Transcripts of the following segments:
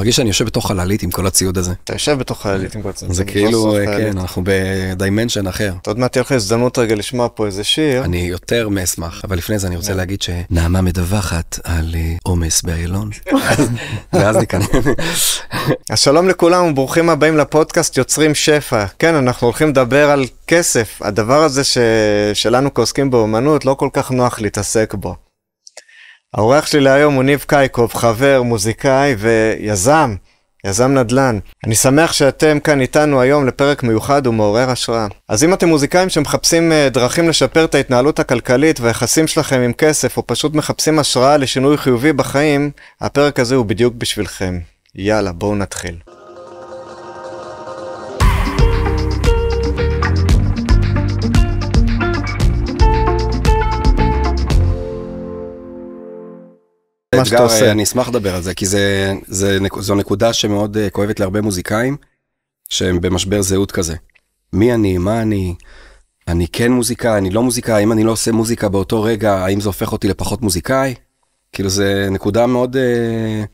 מרגיש שאני יושב בתוך חללית עם כל הציוד הזה. אתה יושב בתוך חללית עם כל הציוד. הזה. זה כאילו, אה, כן, אנחנו בדיימנשן אחר. עוד מעט תהיה לך הזדמנות רגע לשמוע פה איזה שיר. אני יותר מאשמח, אבל לפני זה אני רוצה כן. להגיד שנעמה מדווחת על אה, עומס באיילון. ואז ניכנס. אז שלום לכולם וברוכים הבאים לפודקאסט יוצרים שפע. כן, אנחנו הולכים לדבר על כסף. הדבר הזה שלנו כעוסקים באומנות לא כל כך נוח להתעסק בו. האורח שלי להיום הוא ניב קייקוב, חבר, מוזיקאי ויזם, יזם נדל"ן. אני שמח שאתם כאן איתנו היום לפרק מיוחד ומעורר השראה. אז אם אתם מוזיקאים שמחפשים אה, דרכים לשפר את ההתנהלות הכלכלית והיחסים שלכם עם כסף, או פשוט מחפשים השראה לשינוי חיובי בחיים, הפרק הזה הוא בדיוק בשבילכם. יאללה, בואו נתחיל. מה שאתה עושה. אני אשמח לדבר על זה, כי זה, זה, זו נקודה שמאוד אה, כואבת להרבה מוזיקאים, שהם במשבר זהות כזה. מי אני? מה אני? אני כן מוזיקאי, אני לא מוזיקאי, אם אני לא עושה מוזיקה באותו רגע, האם זה הופך אותי לפחות מוזיקאי? כאילו, זה נקודה מאוד... אה,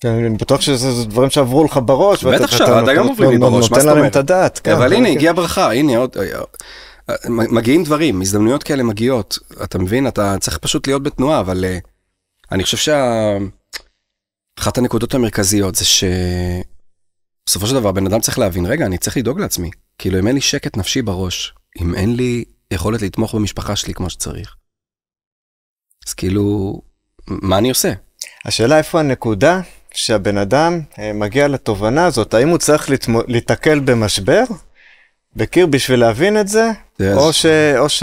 כן, אני בטוח שזה דברים שעברו לך בראש. בטח עד היום עוברים לי בראש, מה זאת אומרת? נותן להם את הדעת. כן. אבל הנה, כן. הגיעה ברכה, הנה עוד... אה, מגיעים דברים, הזדמנויות כאלה מגיעות. אתה מבין? אתה צריך פשוט להיות בתנועה, אבל... אני חושב שאחת הנקודות המרכזיות זה שבסופו של דבר בן אדם צריך להבין, רגע, אני צריך לדאוג לעצמי. כאילו, אם אין לי שקט נפשי בראש, אם אין לי יכולת לתמוך במשפחה שלי כמו שצריך, אז כאילו, מה אני עושה? השאלה איפה הנקודה שהבן אדם אה, מגיע לתובנה הזאת, האם הוא צריך לתמו, להתקל במשבר בקיר בשביל להבין את זה, yes. או ש... או ש...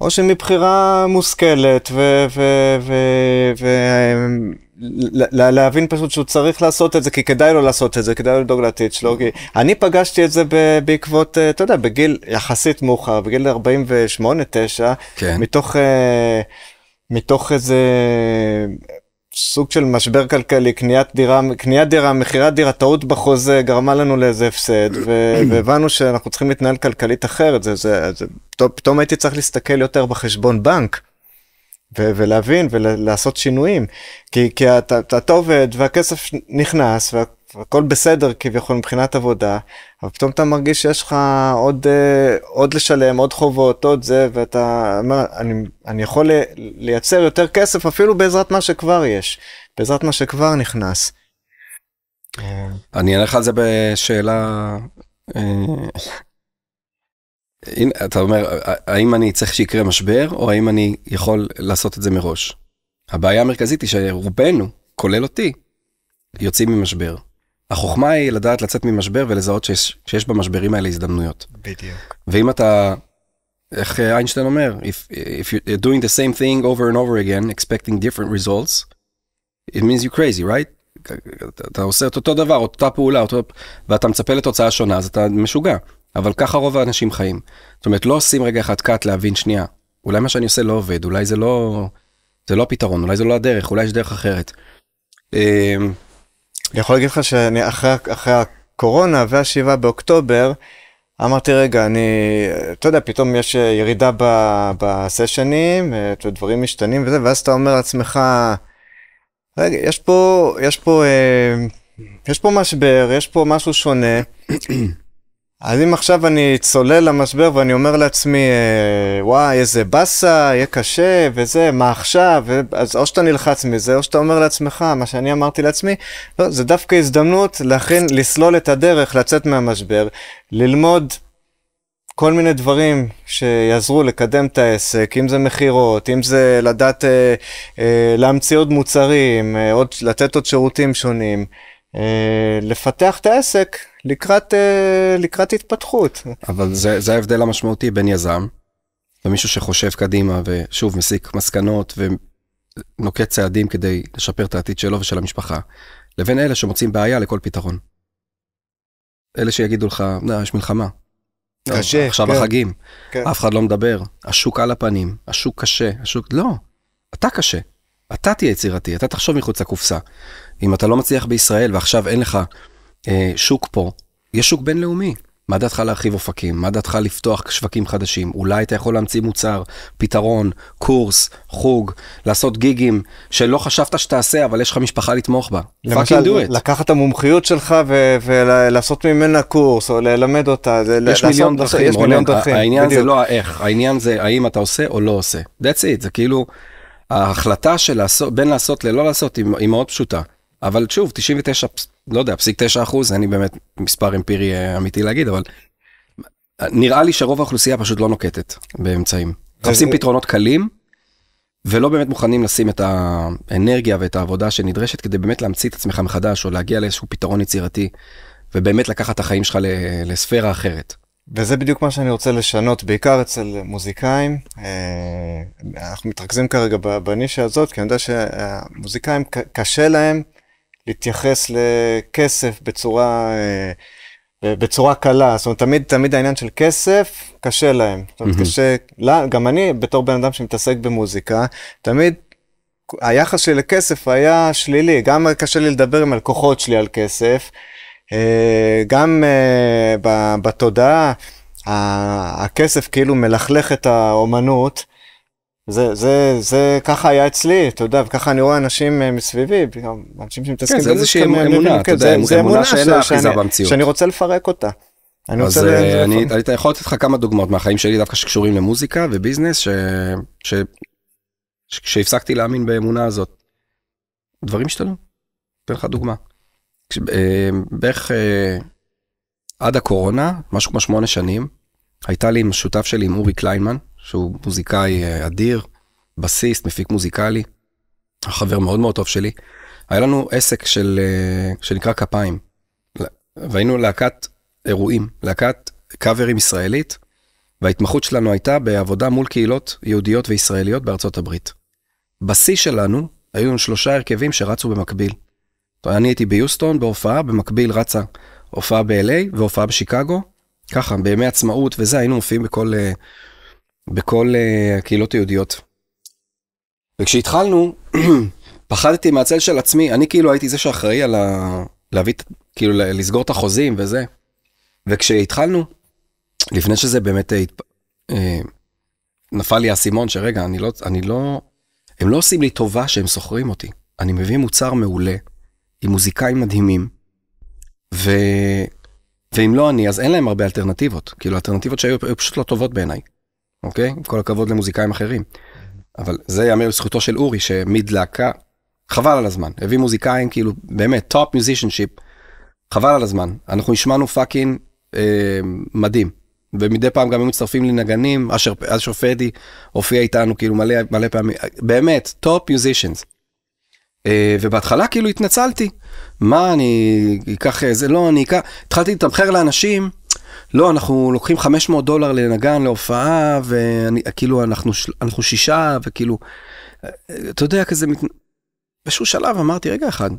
או שמבחירה מושכלת, ולהבין פשוט שהוא צריך לעשות את זה, כי כדאי לו לעשות את זה, כדאי לו לדאוג לעתיד שלו. כי אני פגשתי את זה בעקבות, אה, אתה יודע, בגיל יחסית מאוחר, בגיל 48-9, כן. אה, מתוך איזה סוג של משבר כלכלי, קניית דירה, קניית דירה, מכירת דירה, טעות בחוזה גרמה לנו לאיזה הפסד, והבנו שאנחנו צריכים להתנהל כלכלית אחרת, זה, זה, זה, פתאום, פתאום הייתי צריך להסתכל יותר בחשבון בנק. ולהבין ולעשות שינויים כי, כי אתה, אתה עובד והכסף נכנס וה... הכל בסדר כביכול מבחינת עבודה, אבל פתאום אתה מרגיש שיש לך עוד, אה, עוד לשלם, עוד חובות, עוד זה, ואתה אומר, אני, אני יכול לייצר יותר כסף אפילו בעזרת מה שכבר יש, בעזרת מה שכבר נכנס. אה. אני אענה לך על זה בשאלה, הנה, אה, אתה אומר, האם אני צריך שיקרה משבר, או האם אני יכול לעשות את זה מראש? הבעיה המרכזית היא שרובנו, כולל אותי, יוצאים ממשבר. החוכמה היא לדעת לצאת ממשבר ולזהות שיש, שיש במשברים האלה הזדמנויות. בדיוק. ואם אתה, איך איינשטיין אומר, if, if you're doing the same thing over and over again, expecting different results, it means you crazy, right? אתה, אתה עושה את אותו דבר, אותה פעולה, אותו, ואתה מצפה לתוצאה שונה, אז אתה משוגע. אבל ככה רוב האנשים חיים. זאת אומרת, לא עושים רגע אחד קאט להבין שנייה, אולי מה שאני עושה לא עובד, אולי זה לא, זה לא הפתרון, אולי זה לא הדרך, אולי יש דרך אחרת. אמ, אני יכול להגיד לך שאני אחרי, אחרי הקורונה והשבעה באוקטובר, אמרתי, רגע, אני, אתה יודע, פתאום יש אה, ירידה בסשנים, אה, דברים משתנים וזה, ואז אתה אומר לעצמך, רגע, יש פה, יש פה, אה, יש פה משבר, יש פה משהו שונה. אז אם עכשיו אני צולל למשבר ואני אומר לעצמי, אה, וואי, איזה באסה, יהיה קשה, וזה, מה עכשיו? אז או שאתה נלחץ מזה, או שאתה אומר לעצמך, מה שאני אמרתי לעצמי, לא, זה דווקא הזדמנות להכין, לסלול את הדרך, לצאת מהמשבר, ללמוד כל מיני דברים שיעזרו לקדם את העסק, אם זה מכירות, אם זה לדעת אה, אה, להמציא עוד מוצרים, אה, עוד, לתת עוד שירותים שונים, אה, לפתח את העסק לקראת, אה, לקראת התפתחות. אבל זה, זה ההבדל המשמעותי בין יזם ומישהו שחושב קדימה ושוב מסיק מסקנות ונוקט צעדים כדי לשפר את העתיד שלו ושל המשפחה, לבין אלה שמוצאים בעיה לכל פתרון. אלה שיגידו לך, לא, יש מלחמה. לא, קשה, לא, עכשיו כן. עכשיו החגים, כן. אף אחד לא מדבר, השוק על הפנים, השוק קשה, השוק... לא, אתה קשה. אתה תהיה יצירתי, אתה תחשוב מחוץ לקופסה. אם אתה לא מצליח בישראל ועכשיו אין לך אה, שוק פה, יש שוק בינלאומי. מה דעתך להרחיב אופקים? מה דעתך לפתוח שווקים חדשים? אולי אתה יכול להמציא מוצר, פתרון, קורס, חוג, לעשות גיגים שלא חשבת שתעשה, אבל יש לך משפחה לתמוך בה. למשל, לקחת את המומחיות שלך ו- ולעשות ממנה קורס, או ללמד אותה. זה יש לעשות, מיליון דרכים, יש מיליון דרכים. העניין בדיוק. זה לא האיך, העניין זה האם אתה עושה או לא עושה. That's it, זה כאילו, ההחלטה של לעשות, בין לעשות ללא לעשות היא, היא מאוד פשוטה. אבל שוב, 99, לא יודע, פסיק 9 אחוז, אין לי באמת מספר אמפירי אה, אמיתי להגיד, אבל נראה לי שרוב האוכלוסייה פשוט לא נוקטת באמצעים. מחפשים פתרונות קלים, ולא באמת מוכנים לשים את האנרגיה ואת העבודה שנדרשת כדי באמת להמציא את עצמך מחדש, או להגיע לאיזשהו פתרון יצירתי, ובאמת לקחת את החיים שלך לספירה אחרת. וזה בדיוק מה שאני רוצה לשנות, בעיקר אצל מוזיקאים. אה, אנחנו מתרכזים כרגע בנישה הזאת, כי אני יודע שהמוזיקאים קשה להם להתייחס לכסף בצורה, אה, אה, בצורה קלה. זאת אומרת, תמיד, תמיד העניין של כסף קשה להם. זאת אומרת, mm-hmm. קשה, לה, לא, גם אני, בתור בן אדם שמתעסק במוזיקה, תמיד היחס שלי לכסף היה שלילי. גם קשה לי לדבר עם הלקוחות שלי על כסף, אה, גם בתודעה, הכסף כאילו מלכלך את האומנות. זה, זה, זה ככה היה אצלי, אתה יודע, וככה אני רואה אנשים אה, מסביבי, אנשים שמתעסקים בזה. כן, זה איזושהי אמונה, כן, אתה יודע, זה אמונה שאין לה אחיזה במציאות. שאני רוצה לפרק אותה. אני רוצה... אז אה, אני, אני, אני יכול לתת לך כמה דוגמאות מהחיים שלי דווקא שקשורים למוזיקה וביזנס, שהפסקתי להאמין באמונה הזאת. דברים השתנו. אתן לך דוגמה. אה, בערך עד הקורונה, משהו כמו שמונה שנים, הייתה לי עם שותף שלי, עם אורי קליינמן, שהוא מוזיקאי אה, אדיר, בסיסט, מפיק מוזיקלי, חבר מאוד מאוד טוב שלי. היה לנו עסק של, אה, שנקרא כפיים, והיינו להקת אירועים, להקת קאברים ישראלית, וההתמחות שלנו הייתה בעבודה מול קהילות יהודיות וישראליות בארצות הברית. בשיא שלנו היו לנו שלושה הרכבים שרצו במקביל. אני הייתי ביוסטון בהופעה, במקביל רצה הופעה ב-LA והופעה בשיקגו. ככה, בימי עצמאות וזה, היינו מופיעים בכל אה, בכל uh, הקהילות היהודיות. וכשהתחלנו, פחדתי מהצל של עצמי, אני כאילו הייתי זה שאחראי על ה... להביא, כאילו לסגור את החוזים וזה. וכשהתחלנו, לפני שזה באמת אה, התפ... אה, נפל לי האסימון שרגע, אני לא, אני לא, הם לא עושים לי טובה שהם שוכרים אותי. אני מביא מוצר מעולה, עם מוזיקאים מדהימים, ו... ואם לא אני, אז אין להם הרבה אלטרנטיבות. כאילו, האלטרנטיבות שהיו היו פשוט לא טובות בעיניי. אוקיי? עם כל הכבוד למוזיקאים אחרים. אבל זה יאמר לזכותו של אורי שמיד להקה, חבל על הזמן. הביא מוזיקאים כאילו באמת טופ מיוזישנשיפ, חבל על הזמן. אנחנו נשמענו פאקינג אה, מדהים. ומדי פעם גם היו מצטרפים לנגנים, אשר, אשר פדי הופיע איתנו כאילו מלא מלא פעמים, באמת, טופ מיוזיישנס. אה, ובהתחלה כאילו התנצלתי, מה אני אקח איזה, אה, לא אני אקח, התחלתי לתמחר לאנשים לא, אנחנו לוקחים 500 דולר לנגן, להופעה, וכאילו אנחנו, אנחנו שישה, וכאילו, אה, אתה יודע, כזה, מת... באיזשהו שלב אמרתי, רגע אחד,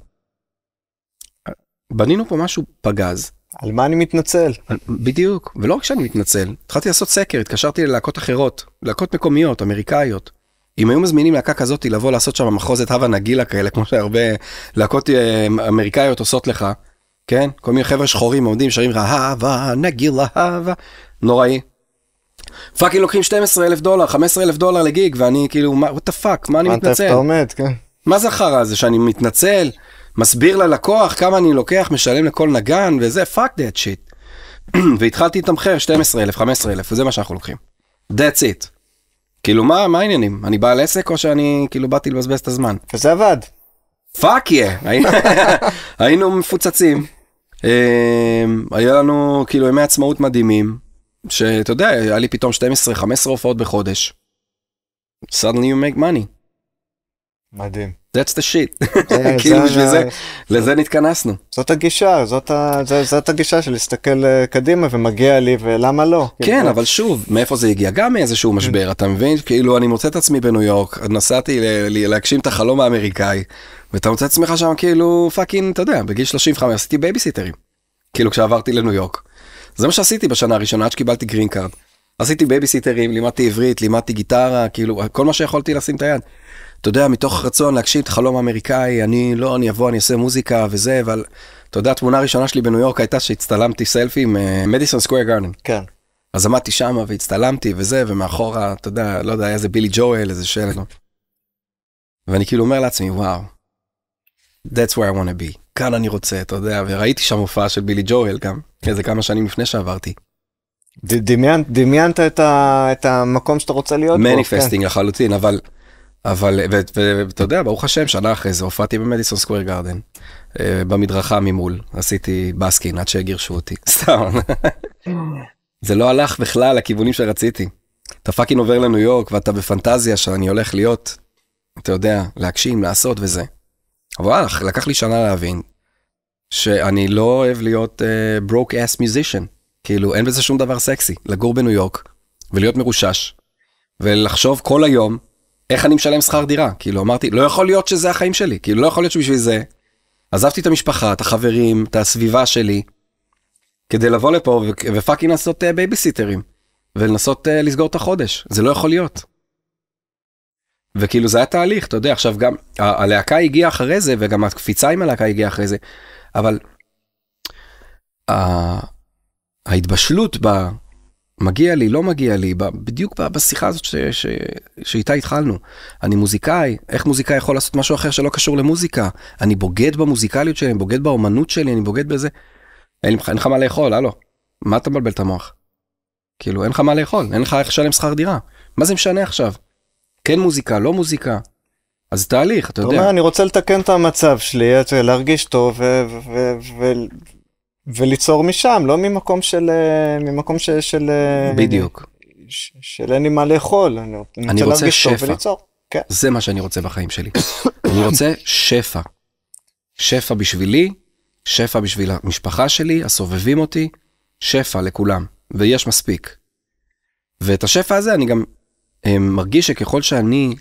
בנינו פה משהו פגז. על מה אני מתנצל? בדיוק, ולא רק שאני מתנצל, התחלתי לעשות סקר, התקשרתי ללהקות אחרות, להקות מקומיות, אמריקאיות. אם היו מזמינים להקה כזאתי לבוא לעשות שם מחוזת הווה נגילה כאלה, כמו שהרבה להקות אה, אמ, אמריקאיות עושות לך, כן? כל מיני חבר'ה שחורים עומדים, שרים לך, אהבה, נגיל אהבה, נוראי. פאקינג לוקחים 12 אלף דולר, 15 אלף דולר לגיג, ואני כאילו, מה, what the fuck, מה אני מתנצל? אתה עומד, כן. מה זה החרא הזה שאני מתנצל, מסביר ללקוח כמה אני לוקח, משלם לכל נגן וזה, fuck that shit. והתחלתי לתמחר 12 אלף, 15 אלף, וזה מה שאנחנו לוקחים. That's it. כאילו, מה, מה העניינים? אני בעל עסק או שאני כאילו באתי לבזבז את הזמן? וזה עבד. פאק יא, היינו מפוצצים. אמ, היה לנו כאילו ימי עצמאות מדהימים, שאתה יודע, היה לי פתאום 12-15 הופעות בחודש. suddenly you make money. מדהים. That's the shit. אה, כאילו בשביל זה, לזה נתכנסנו. זאת הגישה, זאת הגישה של להסתכל אה, קדימה ומגיע לי ולמה לא. כאילו, כן, אבל שוב, מאיפה זה הגיע? גם מאיזשהו כן. משבר, אתה מבין? כאילו, אני מוצא את עצמי בניו יורק, נסעתי להגשים את החלום האמריקאי. ואתה מוצא את עצמך שם כאילו פאקינג, אתה יודע, בגיל 35 עשיתי בייביסיטרים. כאילו כשעברתי לניו יורק. זה מה שעשיתי בשנה הראשונה עד שקיבלתי גרין קארד. עשיתי בייביסיטרים, לימדתי עברית, לימדתי גיטרה, כאילו כל מה שיכולתי לשים את היד. אתה יודע, מתוך רצון להגשים את החלום האמריקאי, אני לא, אני אבוא, אני אעשה מוזיקה וזה, אבל אתה יודע, התמונה הראשונה שלי בניו יורק הייתה שהצטלמתי סלפי עם מדיסון סקוויר גארדן. כן. אז עמדתי שם והצטלמתי וזה, ומאחורה, אתה יודע, לא יודע, היה איזה בילי ג'ואל, איזה שלט. ואני כאילו אומר לעצמי, וואו, That's where I want to be. כאן אני רוצה, אתה יודע, וראיתי שם הופעה של בילי ג'ואל גם, איזה כמה שנים לפני שעברתי. דמיינת, דמיינת את, ה, את המקום שאתה רוצה להיות בו. מניפסטינג כן. לחלוטין, אבל, אבל, ואתה יודע, ברוך השם, שנה אחרי זה הופעתי במדיסון סקוויר גארדן, אה, במדרכה ממול, עשיתי בסקין עד שגירשו אותי, סתם. זה לא הלך בכלל לכיוונים שרציתי. אתה פאקינג עובר לניו יורק ואתה בפנטזיה שאני הולך להיות, אתה יודע, להגשים, לעשות וזה. אבל לקח לי שנה להבין שאני לא אוהב להיות uh, broke ass musician. כאילו, אין בזה שום דבר סקסי. לגור בניו יורק ולהיות מרושש ולחשוב כל היום איך אני משלם שכר דירה. כאילו, אמרתי, לא יכול להיות שזה החיים שלי. כאילו, לא יכול להיות שבשביל זה עזבתי את המשפחה, את החברים, את הסביבה שלי, כדי לבוא לפה ופאקינג לעשות בייביסיטרים אה, ולנסות uh, לסגור את החודש. זה לא יכול להיות. וכאילו זה היה תהליך, אתה יודע, עכשיו גם הלהקה הגיעה אחרי זה, וגם הקפיצה עם הלהקה הגיעה אחרי זה, אבל ההתבשלות ב... מגיע לי, לא מגיע לי, בדיוק בשיחה הזאת ש, ש, שאיתה התחלנו. אני מוזיקאי, איך מוזיקאי יכול לעשות משהו אחר שלא קשור למוזיקה? אני בוגד במוזיקליות שלי, אני בוגד באומנות שלי, אני בוגד בזה. אין לך מה לאכול, הלו. מה אתה מבלבל את המוח? כאילו, אין לך מה לאכול, אין לך איך לשלם שכר דירה. מה זה משנה עכשיו? כן מוזיקה, לא מוזיקה. אז תהליך, אתה יודע. אתה אומר, אני רוצה לתקן את המצב שלי, להרגיש טוב וליצור משם, לא ממקום של... אה, ממקום ש, של... אה, בדיוק. של אין לי מה לאכול, אני, אני רוצה שפע. כן. זה מה שאני רוצה בחיים שלי. אני רוצה שפע. שפע בשבילי, שפע בשביל המשפחה שלי, הסובבים אותי, שפע לכולם, ויש מספיק. ואת השפע הזה אני גם אמ, מרגיש שככל שאני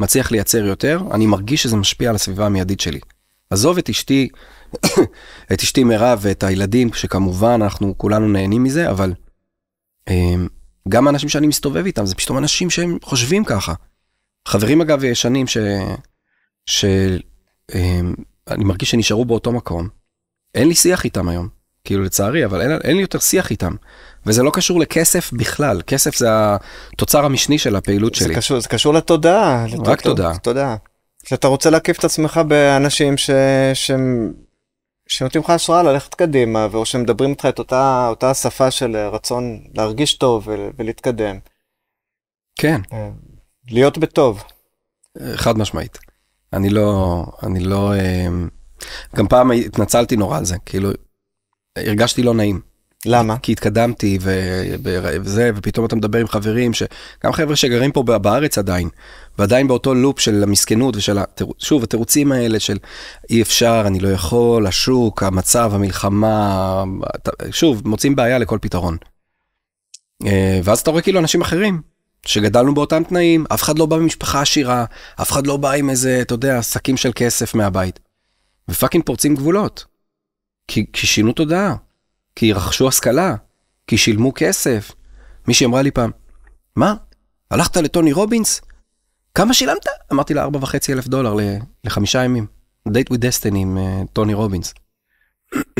מצליח לייצר יותר, אני מרגיש שזה משפיע על הסביבה המיידית שלי. עזוב את אשתי, את אשתי מירב ואת הילדים, שכמובן אנחנו כולנו נהנים מזה, אבל אמ, גם האנשים שאני מסתובב איתם, זה פשוט אנשים שהם חושבים ככה. חברים אגב ישנים ש... שאני אמ, מרגיש שנשארו באותו מקום, אין לי שיח איתם היום. כאילו לצערי, אבל אין, אין לי יותר שיח איתם. וזה לא קשור לכסף בכלל, כסף זה התוצר המשני של הפעילות זה שלי. קשור, זה קשור לתודעה. רק תודעה. תודעה. שאתה רוצה להקיף את עצמך באנשים ש... ש... שנותנים לך השראה ללכת קדימה, או שמדברים איתך את אותה, אותה שפה של רצון להרגיש טוב ול, ולהתקדם. כן. אה, להיות בטוב. אה, חד משמעית. אני לא, אני לא, אה, גם פעם התנצלתי נורא על זה, כאילו הרגשתי לא נעים. למה? כי התקדמתי ו... וזה, ופתאום אתה מדבר עם חברים, ש... גם חבר'ה שגרים פה בארץ עדיין, ועדיין באותו לופ של המסכנות ושל, התיר... שוב, התירוצים האלה של אי אפשר, אני לא יכול, השוק, המצב, המלחמה, שוב, מוצאים בעיה לכל פתרון. אה, ואז אתה רואה כאילו אנשים אחרים, שגדלנו באותם תנאים, אף אחד לא בא ממשפחה עשירה, אף אחד לא בא עם איזה, אתה יודע, שקים של כסף מהבית. ופאקינג פורצים גבולות. כי, כי שינו תודעה, כי רכשו השכלה, כי שילמו כסף. מישהי אמרה לי פעם, מה? הלכת לטוני רובינס? כמה שילמת? אמרתי לה, ארבע וחצי אלף דולר ל- לחמישה ימים. דייט וויד דסטיני עם אה, טוני רובינס.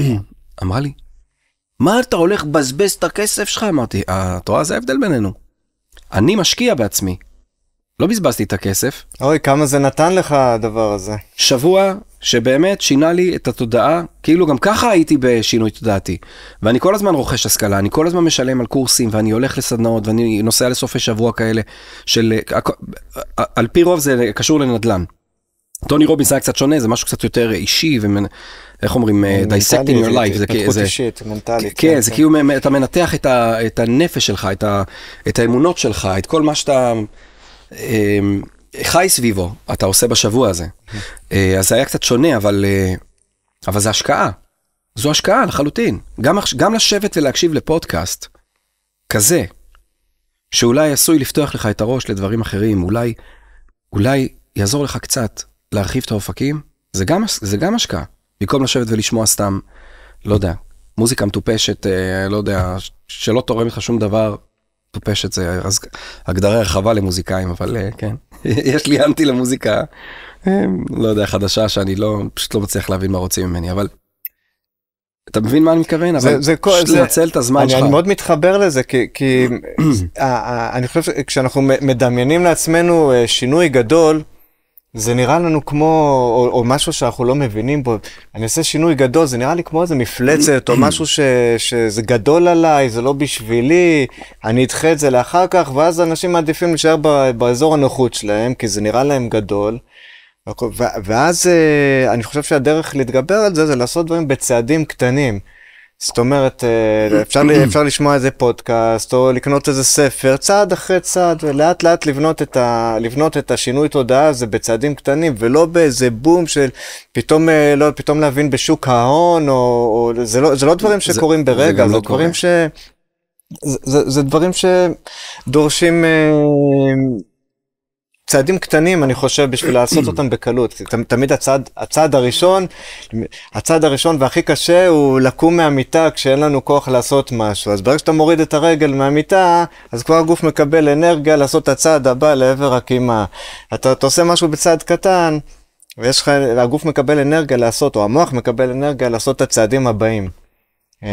אמרה לי, מה אתה הולך לבזבז את הכסף שלך? אמרתי, אה, את רואה זה ההבדל בינינו. אני משקיע בעצמי, לא בזבזתי את הכסף. אוי, כמה זה נתן לך הדבר הזה. שבוע שבאמת שינה לי את התודעה, כאילו גם ככה הייתי בשינוי תודעתי. ואני כל הזמן רוכש השכלה, אני כל הזמן משלם על קורסים, ואני הולך לסדנאות, ואני נוסע לסופי שבוע כאלה, של... על פי רוב זה קשור לנדל"ן. טוני רובינס היה קצת שונה, זה משהו קצת יותר אישי, ואיך אומרים, אה, dissecting יור life, זה כאילו, זה, אישית, מנטלית, כן, כן, זה כן. כאילו, אתה מנתח את, ה, את הנפש שלך, את, ה, את האמונות שלך, את כל מה שאתה, אמ, חי סביבו, אתה עושה בשבוע הזה. אה, אז זה היה קצת שונה, אבל, אה, אבל זה השקעה. זו השקעה לחלוטין. גם, גם לשבת ולהקשיב לפודקאסט כזה, שאולי עשוי לפתוח לך את הראש לדברים אחרים, אולי, אולי יעזור לך קצת להרחיב את האופקים, זה גם, זה גם השקעה. במקום לשבת ולשמוע סתם, לא יודע, מוזיקה מטופשת, אה, לא יודע, שלא תורם לך שום דבר, מטופשת זה אז הגדרה רחבה למוזיקאים, אבל אה, כן, יש לי אנטי למוזיקה, אה, לא יודע, חדשה שאני לא, פשוט לא מצליח להבין מה רוצים ממני, אבל אתה מבין מה אני מתכוון? זה, אבל זה, פשוט זה, לנצל את הזמן אני, שלך. אני מאוד מתחבר לזה, כי, כי אני חושב שכשאנחנו מדמיינים לעצמנו אה, שינוי גדול, זה נראה לנו כמו, או, או משהו שאנחנו לא מבינים בו, אני עושה שינוי גדול, זה נראה לי כמו איזה מפלצת, או משהו ש, שזה גדול עליי, זה לא בשבילי, אני אדחה את זה לאחר כך, ואז אנשים מעדיפים להישאר ב, באזור הנוחות שלהם, כי זה נראה להם גדול. ואז אה, אני חושב שהדרך להתגבר על זה, זה לעשות דברים בצעדים קטנים. זאת אומרת, אה, אפשר, לי, אפשר לשמוע איזה פודקאסט או לקנות איזה ספר, צעד אחרי צעד, ולאט לאט לבנות את, ה, לבנות את השינוי תודעה הזה בצעדים קטנים, ולא באיזה בום של פתאום, אה, לא, פתאום להבין בשוק ההון, או, או זה, לא, זה לא דברים שקורים זה, ברגע, לא זה, זה לא דברים קורה. ש... זה, זה, זה דברים שדורשים... אה, צעדים קטנים אני חושב בשביל לעשות אותם בקלות תמיד הצעד הצעד הראשון הצעד הראשון והכי קשה הוא לקום מהמיטה כשאין לנו כוח לעשות משהו אז ברגע שאתה מוריד את הרגל מהמיטה אז כבר הגוף מקבל אנרגיה לעשות את הצעד הבא לעבר הקימה אתה, אתה עושה משהו בצעד קטן ויש לך הגוף מקבל אנרגיה לעשות או המוח מקבל אנרגיה לעשות את הצעדים הבאים. אה,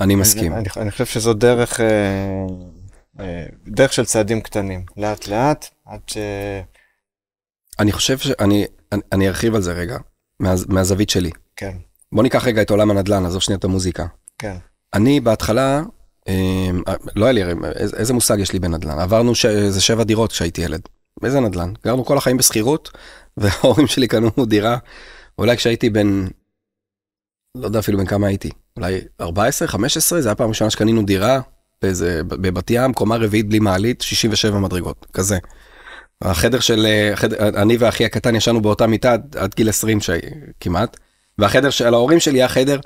אני מסכים אני, אני חושב שזו דרך. אה, אה, דרך של צעדים קטנים, לאט לאט, עד ש... אני חושב שאני אני, אני ארחיב על זה רגע, מה, מהזווית שלי. כן. בוא ניקח רגע את עולם הנדל"ן, עזוב שנייה את המוזיקה. כן. אני בהתחלה, אה, לא היה לי, איזה, איזה מושג יש לי בנדל"ן? עברנו ש, איזה שבע דירות כשהייתי ילד. איזה נדל"ן? גרנו כל החיים בשכירות, וההורים שלי קנו דירה, אולי כשהייתי בן, לא יודע אפילו בן כמה הייתי, אולי 14, 15, זה היה פעם ראשונה שקנינו דירה, באיזה, בבת ים, קומה רביעית בלי מעלית, 67 מדרגות, כזה. החדר של, החדר, אני ואחי הקטן ישנו באותה מיטה עד, עד גיל 20 ש... כמעט, והחדר של ההורים שלי היה חדר,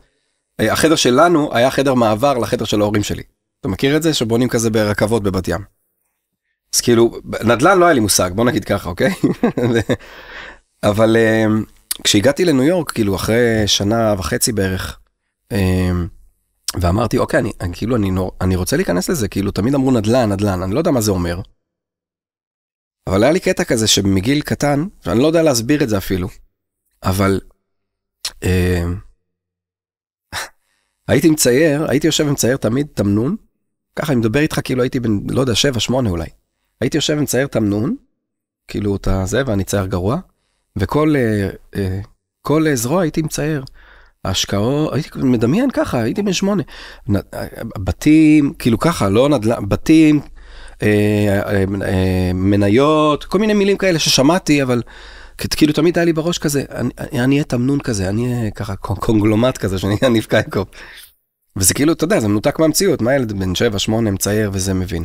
אה, החדר שלנו היה חדר מעבר לחדר של ההורים שלי. אתה מכיר את זה? שבונים כזה ברכבות בבת ים. אז כאילו, נדל"ן לא היה לי מושג, בוא נגיד ככה, אוקיי? אבל אה, כשהגעתי לניו יורק, כאילו אחרי שנה וחצי בערך, אה, ואמרתי, אוקיי, אני, אני כאילו, אני, נור, אני רוצה להיכנס לזה, כאילו, תמיד אמרו נדל"ן, נדל"ן, אני לא יודע מה זה אומר. אבל היה לי קטע כזה שמגיל קטן, ואני לא יודע להסביר את זה אפילו, אבל אה, הייתי מצייר, הייתי יושב ומצייר תמיד תמנון, ככה, אני מדבר איתך כאילו הייתי בן, לא יודע, שבע, שמונה אולי. הייתי יושב ומצייר תמנון, כאילו אתה זה, ואני צייר גרוע, וכל אה, אה, כל זרוע הייתי מצייר ההשקעות, הייתי מדמיין ככה, הייתי בן שמונה. אה, בתים, כאילו ככה, לא נדל"ן, בתים, אה, אה, אה, אה, מניות, כל מיני מילים כאלה ששמעתי, אבל כאילו תמיד היה לי בראש כזה, אני אהיה תמנון כזה, אני אהיה ככה קונגלומט כזה, שאני אהיה ניב קייקוב. וזה כאילו, אתה יודע, זה מנותק מהמציאות, מה ילד בן 7-8 מצייר וזה מבין.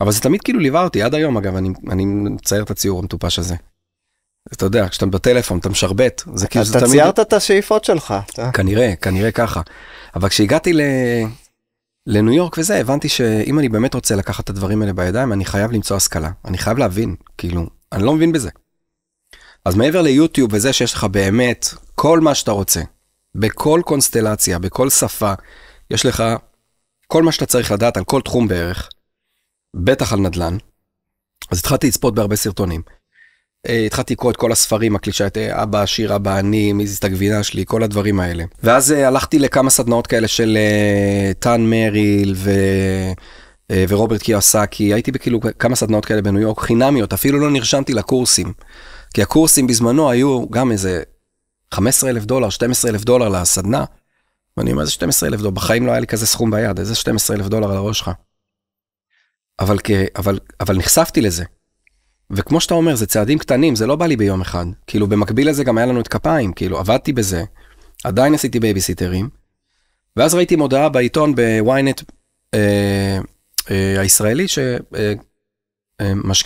אבל זה תמיד כאילו ליווה אותי, עד היום אגב, אני, אני מצייר את הציור המטופש הזה. אתה יודע, כשאתה בטלפון, אתה משרבט. זה כאילו, תמיד... אתה ציירת את השאיפות שלך. כנראה, כנראה ככה. אבל כשהגעתי ל... לניו יורק וזה, הבנתי שאם אני באמת רוצה לקחת את הדברים האלה בידיים, אני חייב למצוא השכלה. אני חייב להבין, כאילו, אני לא מבין בזה. אז מעבר ליוטיוב וזה שיש לך באמת כל מה שאתה רוצה, בכל קונסטלציה, בכל שפה, יש לך כל מה שאתה צריך לדעת על כל תחום בערך, בטח על נדל"ן. אז התחלתי לצפות בהרבה סרטונים. אה, התחלתי לקרוא את כל הספרים, הקלישאת אה, אבא עשיר, אבא עני, מי זאת הגבינה שלי, כל הדברים האלה. ואז אה, הלכתי לכמה סדנאות כאלה של טאן מריל ו... ורוברט קיוסקי, הייתי בכאילו כמה סדנאות כאלה בניו יורק, חינמיות, אפילו לא נרשמתי לקורסים. כי הקורסים בזמנו היו גם איזה 15 אלף דולר, 12 אלף דולר לסדנה. ואני אומר, איזה 12 אלף דולר, בחיים לא היה לי כזה סכום ביד, איזה 12 אלף דולר על הראש שלך. אבל, כ... אבל, אבל נחשפתי לזה. וכמו שאתה אומר, זה צעדים קטנים, זה לא בא לי ביום אחד. כאילו, במקביל לזה גם היה לנו את כפיים, כאילו, עבדתי בזה, עדיין עשיתי בייביסיטרים, ואז ראיתי מודעה בעיתון בוויינט אה, אה, הישראלי, שמשקיע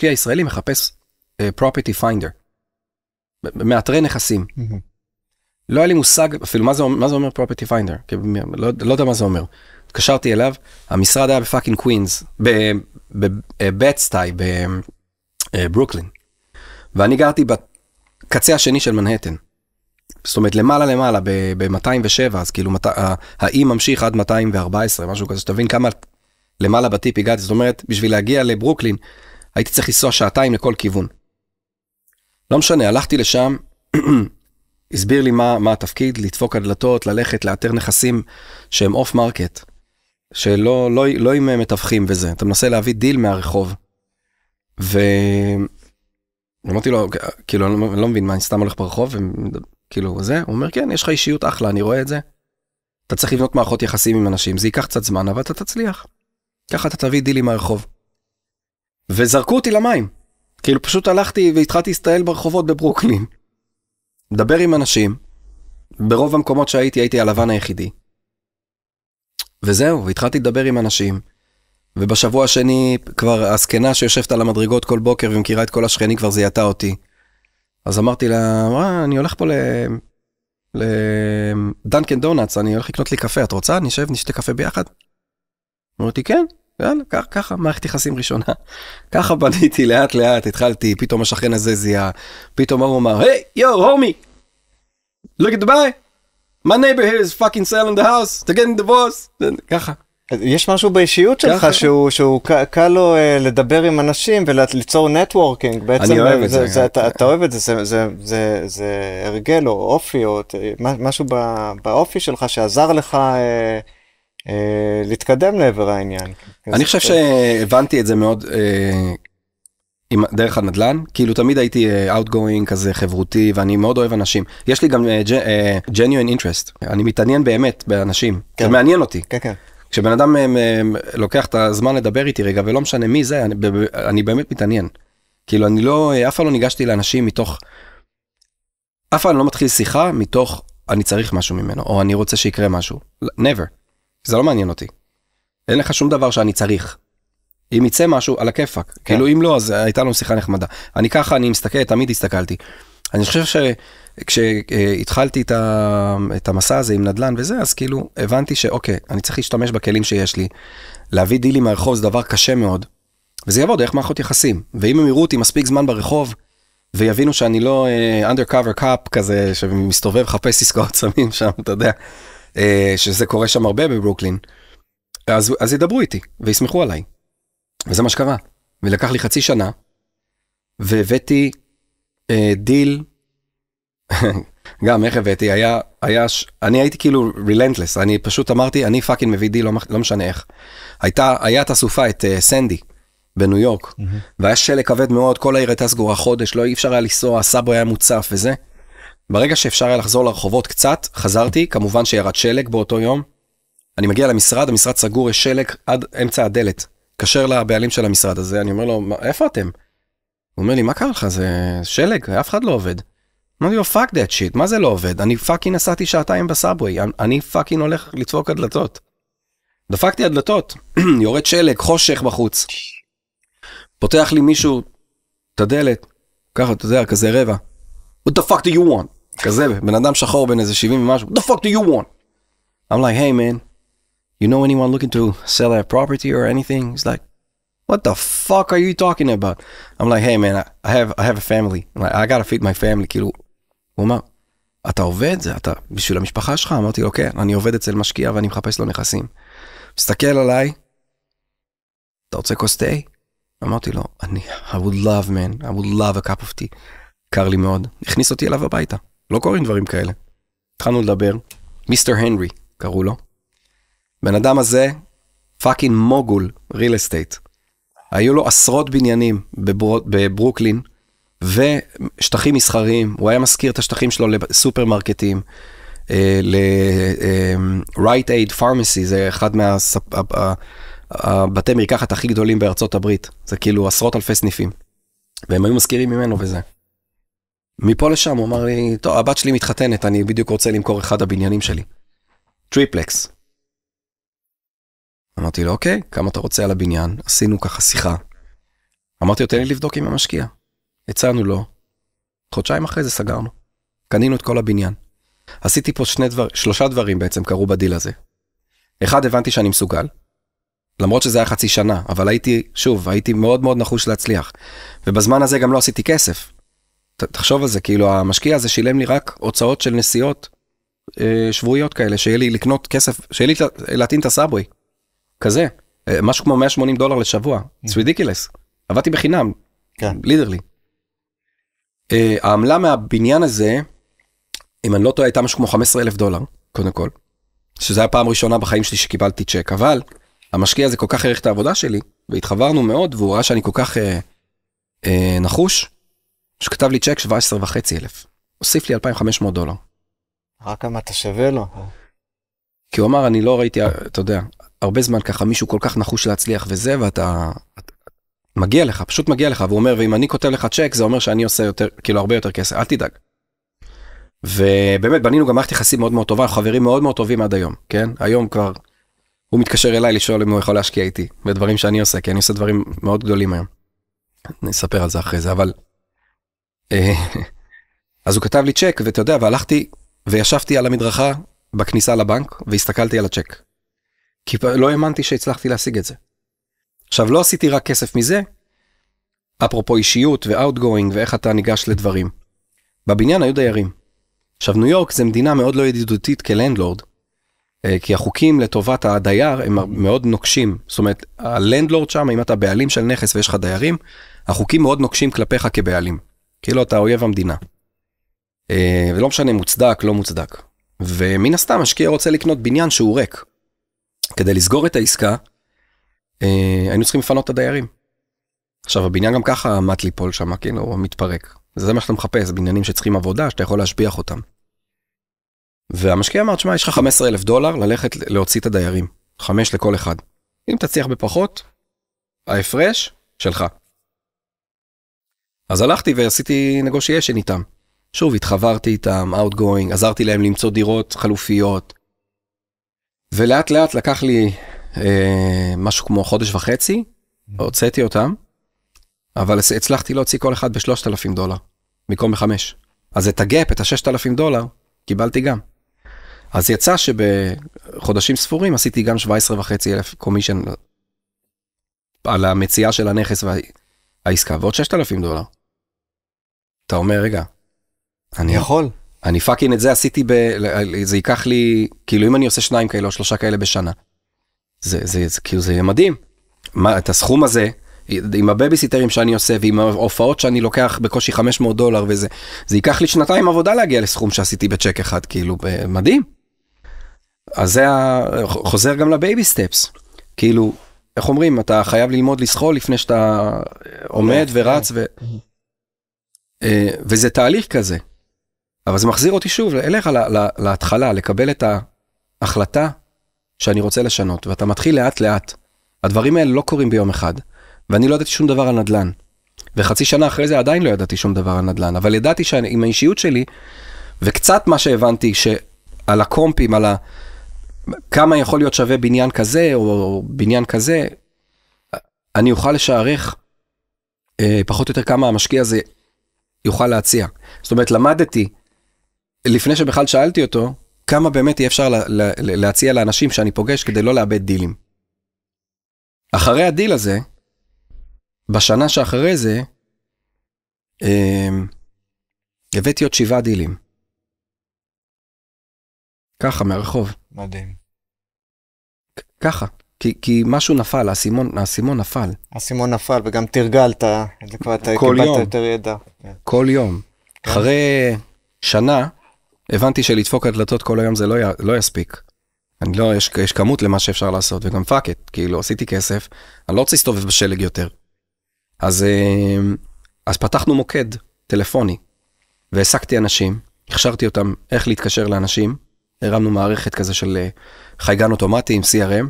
אה, אה, ישראלי מחפש אה, property finder, מאתרי נכסים. Mm-hmm. לא היה לי מושג אפילו מה זה, מה זה אומר property finder, כאילו, לא, לא יודע מה זה אומר. התקשרתי אליו, המשרד היה בפאקינג קווינס, בבטסטאי, ב... ב, אה, ב, ב אה, ברוקלין. ואני גרתי בקצה השני של מנהטן. זאת אומרת למעלה למעלה ב-207 אז כאילו מת, האי ממשיך עד 214 משהו כזה שתבין כמה למעלה בטיפ הגעתי זאת אומרת בשביל להגיע לברוקלין הייתי צריך לנסוע שעתיים לכל כיוון. לא משנה הלכתי לשם הסביר לי מה, מה התפקיד לדפוק על דלתות ללכת לאתר נכסים שהם אוף מרקט שלא לא, לא, לא עם מתווכים וזה אתה מנסה להביא דיל מהרחוב. ואמרתי לו, אוקיי, כאילו, לא- אני לא מבין מה, אני סתם הולך ברחוב, כאילו, זה, הוא אומר, כן, יש לך אישיות אחלה, אני רואה את זה. אתה צריך לבנות מערכות יחסים עם אנשים, זה ייקח קצת זמן, אבל אתה תצליח. ככה אתה תביא דילים מהרחוב. וזרקו אותי למים. כאילו, פשוט הלכתי והתחלתי להסתייל ברחובות בברוקלין. מדבר עם אנשים, ברוב המקומות שהייתי, הייתי הלבן היחידי. וזהו, והתחלתי לדבר עם אנשים. ובשבוע השני כבר הזקנה שיושבת על המדרגות כל בוקר ומכירה את כל השכנים כבר זיהתה אותי. אז אמרתי לה, אה, אני הולך פה לדנקן דונלדס, אני הולך לקנות לי קפה, את רוצה? נשב, נשתה קפה ביחד? אמרתי, כן, יאללה, ככה, ככה, מערכת יחסים ראשונה. ככה בניתי לאט לאט, התחלתי, פתאום השכן הזה זיהה, פתאום הוא אמר, היי, יו, הומי, look at the buy, my neighbor here is fucking selling the house, to get in the ככה. יש משהו באישיות שלך ככה. כן, כן. שהוא, שהוא ק, קל לו uh, לדבר עם אנשים וליצור נטוורקינג בעצם. אני אוהב זה, אה, את זה. זה כן. אתה, אתה אוהב את זה, זה, זה, זה, זה הרגל או אופי או משהו בא, באופי שלך שעזר לך uh, uh, להתקדם לעבר העניין. אני חושב שהבנתי את זה מאוד uh, עם, דרך הנדלן כאילו תמיד הייתי outgoing כזה חברותי ואני מאוד אוהב אנשים יש לי גם uh, genuine interest אני מתעניין באמת באנשים כן. זה מעניין אותי. כן, כן. כשבן אדם אה, אה, לוקח את הזמן לדבר איתי רגע, ולא משנה מי זה, אני, אני באמת מתעניין. כאילו, אני לא, אה, אף פעם לא ניגשתי לאנשים מתוך... אף פעם לא מתחיל שיחה מתוך אני צריך משהו ממנו, או אני רוצה שיקרה משהו. never. זה לא מעניין אותי. אין לך שום דבר שאני צריך. אם יצא משהו, על הכיפאק. כן. כאילו, אם לא, אז הייתה לנו שיחה נחמדה. אני ככה, אני מסתכל, תמיד הסתכלתי. אני חושב שכשהתחלתי את, ה... את המסע הזה עם נדל"ן וזה, אז כאילו הבנתי שאוקיי, אני צריך להשתמש בכלים שיש לי. להביא דילים מהרחוב זה דבר קשה מאוד, וזה יעבוד דרך מערכות יחסים. ואם הם יראו אותי מספיק זמן ברחוב, ויבינו שאני לא uh, undercover cup כזה, שמסתובב לחפש עסקאות סמים שם, אתה יודע, uh, שזה קורה שם הרבה בברוקלין, אז, אז ידברו איתי, ויסמכו עליי. וזה מה שקרה. ולקח לי חצי שנה, והבאתי אה, דיל, גם איך הבאתי, היה, היה, ש... אני הייתי כאילו רילנטלס, אני פשוט אמרתי, אני פאקינג מביא דיל, לא, לא משנה איך. הייתה, היה את הסופה, את uh, סנדי. בניו יורק, mm-hmm. והיה שלג כבד מאוד, כל העיר הייתה סגורה חודש, לא אי אפשר היה לנסוע, הסאבו היה מוצף וזה. ברגע שאפשר היה לחזור לרחובות קצת, חזרתי, כמובן שירד שלג באותו יום. אני מגיע למשרד, המשרד סגור, יש שלג עד אמצע הדלת. קשר לבעלים של המשרד הזה, אני אומר לו, איפה אתם? הוא אומר לי, מה קרה לך? זה שלג, אף אחד לא עובד. אמרתי לו, fuck that shit, מה זה לא עובד? אני פאקינג נסעתי שעתיים בסאבווי, אני פאקינג הולך לדפוק הדלתות. דפקתי הדלתות, יורד שלג, חושך בחוץ. פותח לי מישהו את הדלת, ככה, אתה יודע, כזה רבע. What the fuck do you want? כזה, בן אדם שחור בן איזה 70 ומשהו, What the fuck do you want? I'm like, hey man, you know anyone looking to sell a property or anything? He's like, What the fuck are you talking about? I'm like, hey man, I, have I have a family. I'm like, I gotta feed my family, כאילו. הוא אמר, אתה עובד? זה אתה בשביל המשפחה שלך? אמרתי לו, כן, אני עובד אצל משקיע ואני מחפש לו נכסים. מסתכל עליי, אתה רוצה כוס תה? אמרתי לו, אני, I would love man, I would love a cup of tea. קר לי מאוד. הכניס אותי אליו הביתה. לא קורים דברים כאלה. התחלנו לדבר, מיסטר הנרי קראו לו. בן אדם הזה, פאקינג מוגול, real estate. היו לו עשרות בניינים בבר... בברוקלין, ושטחים מסחריים, הוא היה מזכיר את השטחים שלו לסופרמרקטים, אה, ל-Right אה, Aid Pharmacy, זה אחד מהבתי מרקחת הכי גדולים בארצות הברית, זה כאילו עשרות אלפי סניפים, והם היו מזכירים ממנו וזה. מפה לשם הוא אמר לי, טוב, הבת שלי מתחתנת, אני בדיוק רוצה למכור אחד הבניינים שלי. טריפלקס. אמרתי לו, אוקיי, כמה אתה רוצה על הבניין? עשינו ככה שיחה. אמרתי לו, תן לי לבדוק עם המשקיע. הצענו לו, חודשיים אחרי זה סגרנו. קנינו את כל הבניין. עשיתי פה שני דבר, שלושה דברים בעצם קרו בדיל הזה. אחד, הבנתי שאני מסוגל. למרות שזה היה חצי שנה, אבל הייתי, שוב, הייתי מאוד מאוד נחוש להצליח. ובזמן הזה גם לא עשיתי כסף. ת, תחשוב על זה, כאילו המשקיע הזה שילם לי רק הוצאות של נסיעות אה, שבועיות כאלה, שיהיה לי לקנות כסף, שיהיה לי להטעין את הסאבווי. כזה, אה, משהו כמו 180 דולר לשבוע, it's mm. ridiculous. עבדתי בחינם, כן. לידרלי. אה, העמלה מהבניין הזה, אם אני לא טועה, הייתה משהו כמו 15 אלף דולר, קודם כל. שזה הייתה פעם ראשונה בחיים שלי שקיבלתי צ'ק, אבל המשקיע הזה כל כך העריך את העבודה שלי, והתחברנו מאוד, והוא ראה שאני כל כך אה, אה, נחוש, שכתב לי צ'ק 17 וחצי אלף. הוסיף לי 2,500 דולר. רק כמה אתה שווה לו. כי הוא אמר, אני לא ראיתי, אתה יודע, הרבה זמן ככה מישהו כל כך נחוש להצליח וזה, ואתה... מגיע לך, פשוט מגיע לך, והוא אומר, ואם אני כותב לך צ'ק, זה אומר שאני עושה יותר, כאילו הרבה יותר כסף, אל תדאג. ובאמת, בנינו גם מערכת יחסים מאוד מאוד טובה, חברים מאוד מאוד טובים עד היום, כן? היום כבר, הוא מתקשר אליי לשאול אם הוא יכול להשקיע איתי, בדברים שאני עושה, כי אני עושה דברים מאוד גדולים היום. אני אספר על זה אחרי זה, אבל... אה, אז הוא כתב לי צ'ק, ואתה יודע, והלכתי, וישבתי על המדרכה בכניסה לבנק, והסתכלתי על הצ'ק. כי לא האמנתי שהצלחתי להשיג את זה. עכשיו, לא עשיתי רק כסף מזה, אפרופו אישיות ואוטגואינג ואיך אתה ניגש לדברים. בבניין היו דיירים. עכשיו, ניו יורק זה מדינה מאוד לא ידידותית כלנדלורד, אה, כי החוקים לטובת הדייר הם מאוד נוקשים. זאת אומרת, הלנדלורד שם, אם אתה בעלים של נכס ויש לך דיירים, החוקים מאוד נוקשים כלפיך כבעלים. כאילו אתה אויב המדינה. אה, ולא משנה מוצדק, לא מוצדק. ומן הסתם, השקיע רוצה לקנות בניין שהוא ריק. כדי לסגור את העסקה, אה, היינו צריכים לפנות את הדיירים. עכשיו, הבניין גם ככה עמד ליפול שם, כן, הוא מתפרק. זה מה שאתה מחפש, בניינים שצריכים עבודה, שאתה יכול להשביח אותם. והמשקיע אמר, תשמע, יש לך 15 אלף דולר ללכת להוציא את הדיירים, חמש לכל אחד. אם תצליח בפחות, ההפרש שלך. אז הלכתי ועשיתי נגושיישן איתם. שוב, התחברתי איתם, outgoing, עזרתי להם למצוא דירות חלופיות, ולאט לאט לקח לי אה, משהו כמו חודש וחצי, mm-hmm. הוצאתי אותם, אבל הצלחתי להוציא כל אחד ב-3,000 דולר, במקום בחמש. אז את הגאפ, את ה-6,000 דולר, קיבלתי גם. אז יצא שבחודשים ספורים עשיתי גם 17 וחצי אלף קומישן על המציאה של הנכס והעסקה, ועוד 6,000 דולר. אתה אומר, רגע, אני יכול. אני פאקינג את זה עשיתי, ב... זה ייקח לי, כאילו אם אני עושה שניים כאלה או שלושה כאלה בשנה, זה, זה, זה כאילו זה יהיה מדהים. מה, את הסכום הזה, עם הבייביסיטרים שאני עושה ועם ההופעות שאני לוקח בקושי 500 דולר וזה, זה ייקח לי שנתיים עבודה להגיע לסכום שעשיתי בצ'ק אחד, כאילו, מדהים. אז זה חוזר גם לבייבי סטפס, כאילו, איך אומרים, אתה חייב ללמוד לסחול לפני שאתה עומד כן. ורץ ו... אה, וזה תהליך כזה. אבל זה מחזיר אותי שוב אליך להתחלה, לקבל את ההחלטה שאני רוצה לשנות, ואתה מתחיל לאט לאט. הדברים האלה לא קורים ביום אחד, ואני לא ידעתי שום דבר על נדל"ן. וחצי שנה אחרי זה עדיין לא ידעתי שום דבר על נדל"ן, אבל ידעתי שעם האישיות שלי, וקצת מה שהבנתי, שעל הקומפים, על ה... כמה יכול להיות שווה בניין כזה או, או בניין כזה, אני אוכל לשערך אה, פחות או יותר כמה המשקיע הזה יוכל להציע. זאת אומרת, למדתי לפני שבכלל שאלתי אותו, כמה באמת יהיה אפשר לה, לה, להציע לאנשים שאני פוגש כדי לא לאבד דילים. אחרי הדיל הזה, בשנה שאחרי זה, אה, הבאתי עוד שבעה דילים. ככה, מהרחוב. מדהים. ככה. כי, כי משהו נפל, האסימון, האסימון נפל. האסימון נפל, וגם תרגלת, כבר אתה קיבלת יום. יותר ידע. כל יום. כן. אחרי שנה, הבנתי שלדפוק על דלתות כל היום זה לא, י, לא יספיק. אני לא, יש, יש כמות למה שאפשר לעשות, וגם פאק את, כאילו, עשיתי כסף, אני לא רוצה להסתובב בשלג יותר. אז, אמ, אז פתחנו מוקד טלפוני, והעסקתי אנשים, הכשרתי אותם איך להתקשר לאנשים, הרמנו מערכת כזה של אה, חייגן אוטומטי עם CRM,